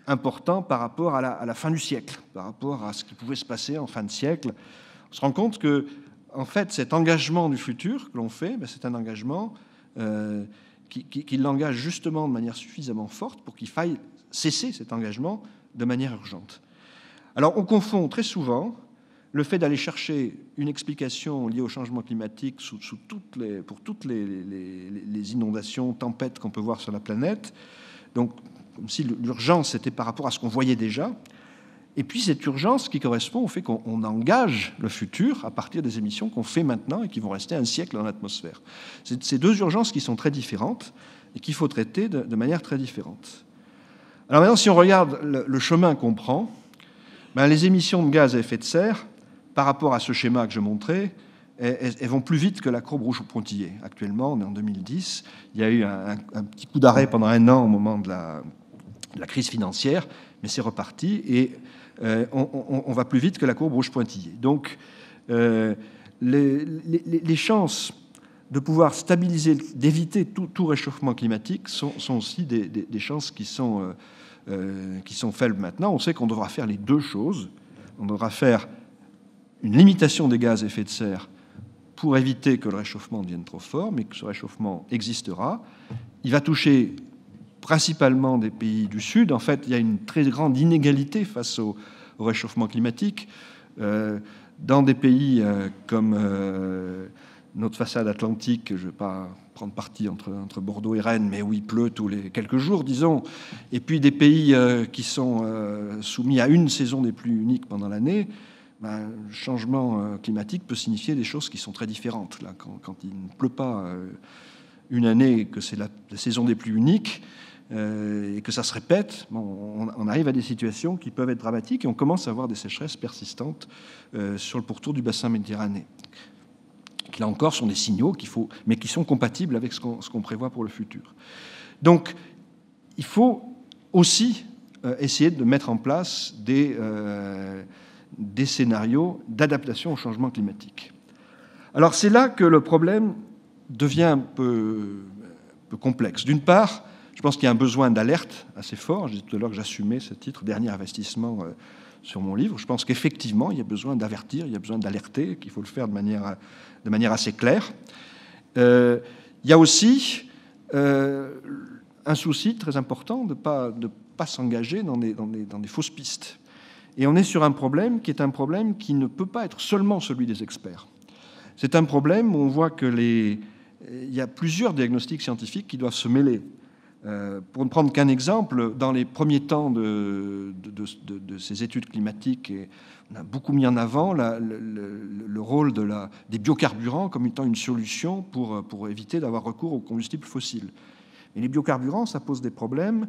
important par rapport à la, fin du siècle, par rapport à ce qui pouvait se passer en fin de siècle. On se rend compte que, en fait, cet engagement du futur que l'on fait, ben, c'est un engagement euh, qui l'engage justement de manière suffisamment forte pour qu'il faille cesser cet engagement de manière urgente. Alors, on confond très souvent le fait d'aller chercher une explication liée au changement climatique sous, toutes les, pour toutes les, inondations, tempêtes qu'on peut voir sur la planète. Donc, comme si l'urgence était par rapport à ce qu'on voyait déjà. Et puis cette urgence qui correspond au fait qu'on engage le futur à partir des émissions qu'on fait maintenant et qui vont rester un siècle dans l'atmosphère. C'est ces deux urgences qui sont très différentes et qu'il faut traiter de, manière très différente. Alors maintenant, si on regarde le, chemin qu'on prend, ben, les émissions de gaz à effet de serre, par rapport à ce schéma que je montrais, elles, vont plus vite que la courbe rouge pointillée. Actuellement, on est en 2010. Il y a eu un, petit coup d'arrêt pendant un an au moment de la, crise financière, mais c'est reparti et euh, on, va plus vite que la courbe rouge pointillée. Donc, euh, les, chances de pouvoir stabiliser, d'éviter tout, réchauffement climatique sont, aussi des, chances qui sont, euh, qui sont faibles maintenant. On sait qu'on devra faire les deux choses. On devra faire une limitation des gaz à effet de serre pour éviter que le réchauffement devienne trop fort, mais que ce réchauffement existera. Il va toucher principalement des pays du Sud. En fait, il y a une très grande inégalité face au, réchauffement climatique. Euh, dans des pays euh, comme euh, notre façade atlantique, je ne vais pas prendre parti entre, entre, Bordeaux et Rennes, mais où il pleut tous les quelques jours, disons, et puis des pays qui sont soumis à une saison des pluies uniques pendant l'année, bah, le changement euh, climatique peut signifier des choses qui sont très différentes. Là, quand, il ne pleut pas euh, une année, que c'est la, saison des pluies uniques, euh, et que ça se répète, on, arrive à des situations qui peuvent être dramatiques et on commence à avoir des sécheresses persistantes sur le pourtour du bassin méditerranéen. là encore sont des signaux qu'il faut, mais qui sont compatibles avec ce qu'on prévoit pour le futur. Donc, il faut aussi essayer de mettre en place des des scénarios d'adaptation au changement climatique. Alors c'est là que le problème devient un peu, complexe. D'une part, je pense qu'il y a un besoin d'alerte assez fort. J'ai tout à l'heure que j'assumais ce titre, dernier investissement euh, sur mon livre. Je pense qu'effectivement, il y a besoin d'avertir, il y a besoin d'alerter, qu'il faut le faire de manière, de manière assez claire. Euh, il y a aussi euh, un souci très important de ne pas, de pas s'engager dans des fausses pistes. Et on est sur un problème qui est un problème qui ne peut pas être seulement celui des experts. C'est un problème où on voit que les... il y a plusieurs diagnostics scientifiques qui doivent se mêler. Euh, pour ne prendre qu'un exemple, dans les premiers temps de, de, ces études climatiques, on a beaucoup mis en avant le, rôle de la, des biocarburants comme étant une solution pour, pour éviter d'avoir recours aux combustibles fossiles. Mais les biocarburants, ça pose des problèmes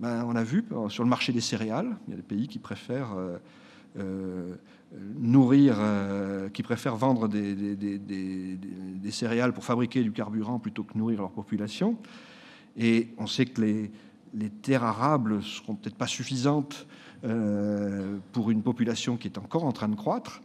ben, on a vu euh, sur le marché des céréales, il y a des pays qui préfèrent euh, euh, nourrir, qui préfèrent vendre des, céréales pour fabriquer du carburant plutôt que nourrir leur population. Et on sait que les, terres arables ne seront peut-être pas suffisantes pour une population qui est encore en train de croître.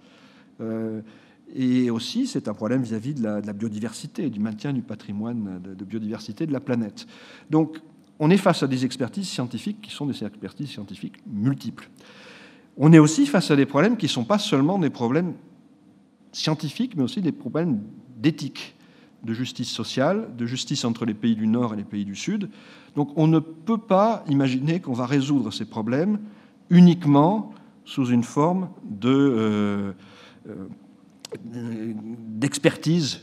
et aussi, c'est un problème vis-à-vis de, la biodiversité, du maintien du patrimoine de, de biodiversité de la planète. Donc, on est face à des expertises scientifiques qui sont des expertises scientifiques multiples. On est aussi face à des problèmes qui ne sont pas seulement des problèmes scientifiques, mais aussi des problèmes d'éthique, de justice sociale, de justice entre les pays du Nord et les pays du Sud. Donc on ne peut pas imaginer qu'on va résoudre ces problèmes uniquement sous une forme euh, euh, d'expertise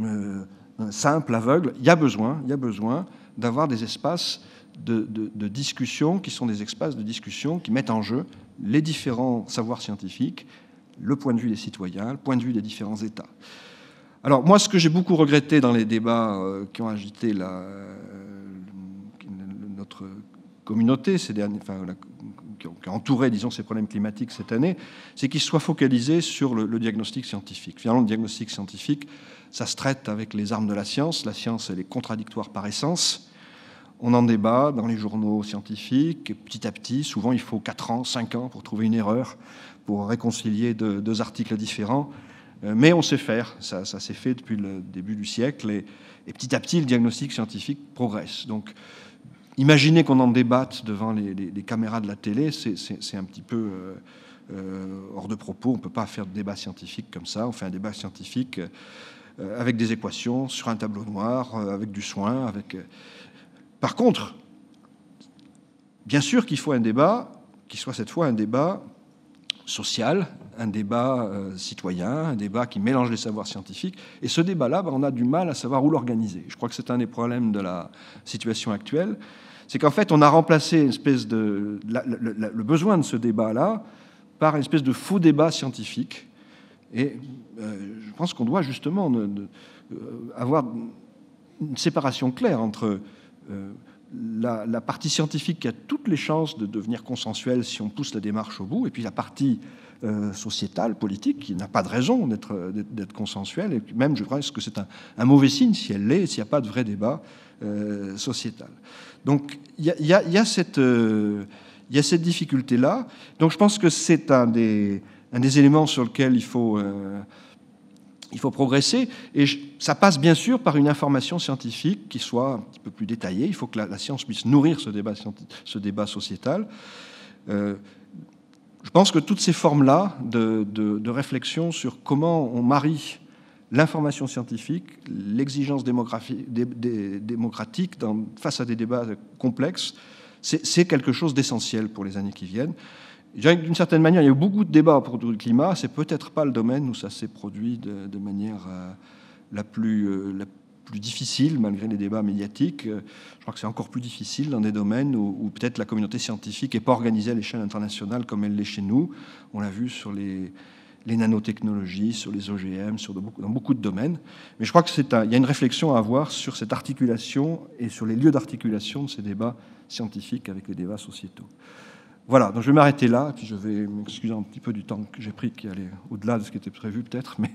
euh, simple, aveugle. Il y a besoin, il y a besoin d'avoir des espaces de, discussion qui sont des espaces de discussion qui mettent en jeu les différents savoirs scientifiques, le point de vue des citoyens, le point de vue des différents États. Alors moi, ce que j'ai beaucoup regretté dans les débats euh, qui ont agité euh, notre communauté ces qui, ont, entouré, disons, ces problèmes climatiques cette année, c'est qu'ils soient focalisés sur le diagnostic scientifique. Finalement, le diagnostic scientifique ça se traite avec les armes de la science. La science, elle est contradictoire par essence. On en débat dans les journaux scientifiques, petit à petit. Souvent, il faut 4 ans, 5 ans pour trouver une erreur, pour réconcilier deux, articles différents. Euh, mais on sait faire, ça, s'est fait depuis le début du siècle, et, petit à petit, le diagnostic scientifique progresse. Donc, imaginez qu'on en débatte devant les, caméras de la télé, c'est un petit peu euh, euh, hors de propos. On ne peut pas faire de débat scientifique comme ça. On fait un débat scientifique euh, avec des équations sur un tableau noir, euh, avec du soin. Avec... Euh. Par contre, bien sûr qu'il faut un débat qui soit cette fois un débat social, un débat citoyen, un débat qui mélange les savoirs scientifiques. Et ce débat-là, ben, on a du mal à savoir où l'organiser. Je crois que c'est un des problèmes de la situation actuelle. C'est qu'en fait, on a remplacé une espèce de, le besoin de ce débat-là par une espèce de faux débat scientifique et euh, je pense qu'on doit justement euh, avoir une séparation claire entre euh, la, partie scientifique qui a toutes les chances de devenir consensuelle si on pousse la démarche au bout, et puis la partie sociétale, politique, qui n'a pas de raison d'être consensuelle, et même je pense que c'est un, mauvais signe si elle l'est, s'il n'y a pas de vrai débat sociétal. Donc il y a, cette difficulté-là. Donc je pense que c'est un des un des éléments sur lesquels il faut, euh, il faut progresser. Et ça passe bien sûr par une information scientifique qui soit un peu plus détaillée. Il faut que la, science puisse nourrir ce débat, ce débat sociétal. Euh, je pense que toutes ces formes-là de, réflexion sur comment on marie l'information scientifique, l'exigence démocratique face à des débats complexes, c'est quelque chose d'essentiel pour les années qui viennent. D'une certaine manière, il y a eu beaucoup de débats pour le climat. C'est peut-être pas le domaine où ça s'est produit de, manière euh, euh, la, plus, difficile, malgré les débats médiatiques. Euh, je crois que c'est encore plus difficile dans des domaines où, peut-être la communauté scientifique n'est pas organisée à l'échelle internationale comme elle l'est chez nous. On l'a vu sur les, nanotechnologies, sur les OGM, dans beaucoup de domaines. Mais je crois qu'il y a une réflexion à avoir sur cette articulation et sur les lieux d'articulation de ces débats scientifiques avec les débats sociétaux. Voilà, donc je vais m'arrêter là, puis je vais m'excuser un petit peu du temps que j'ai pris, qui allait au-delà de ce qui était prévu peut-être, mais...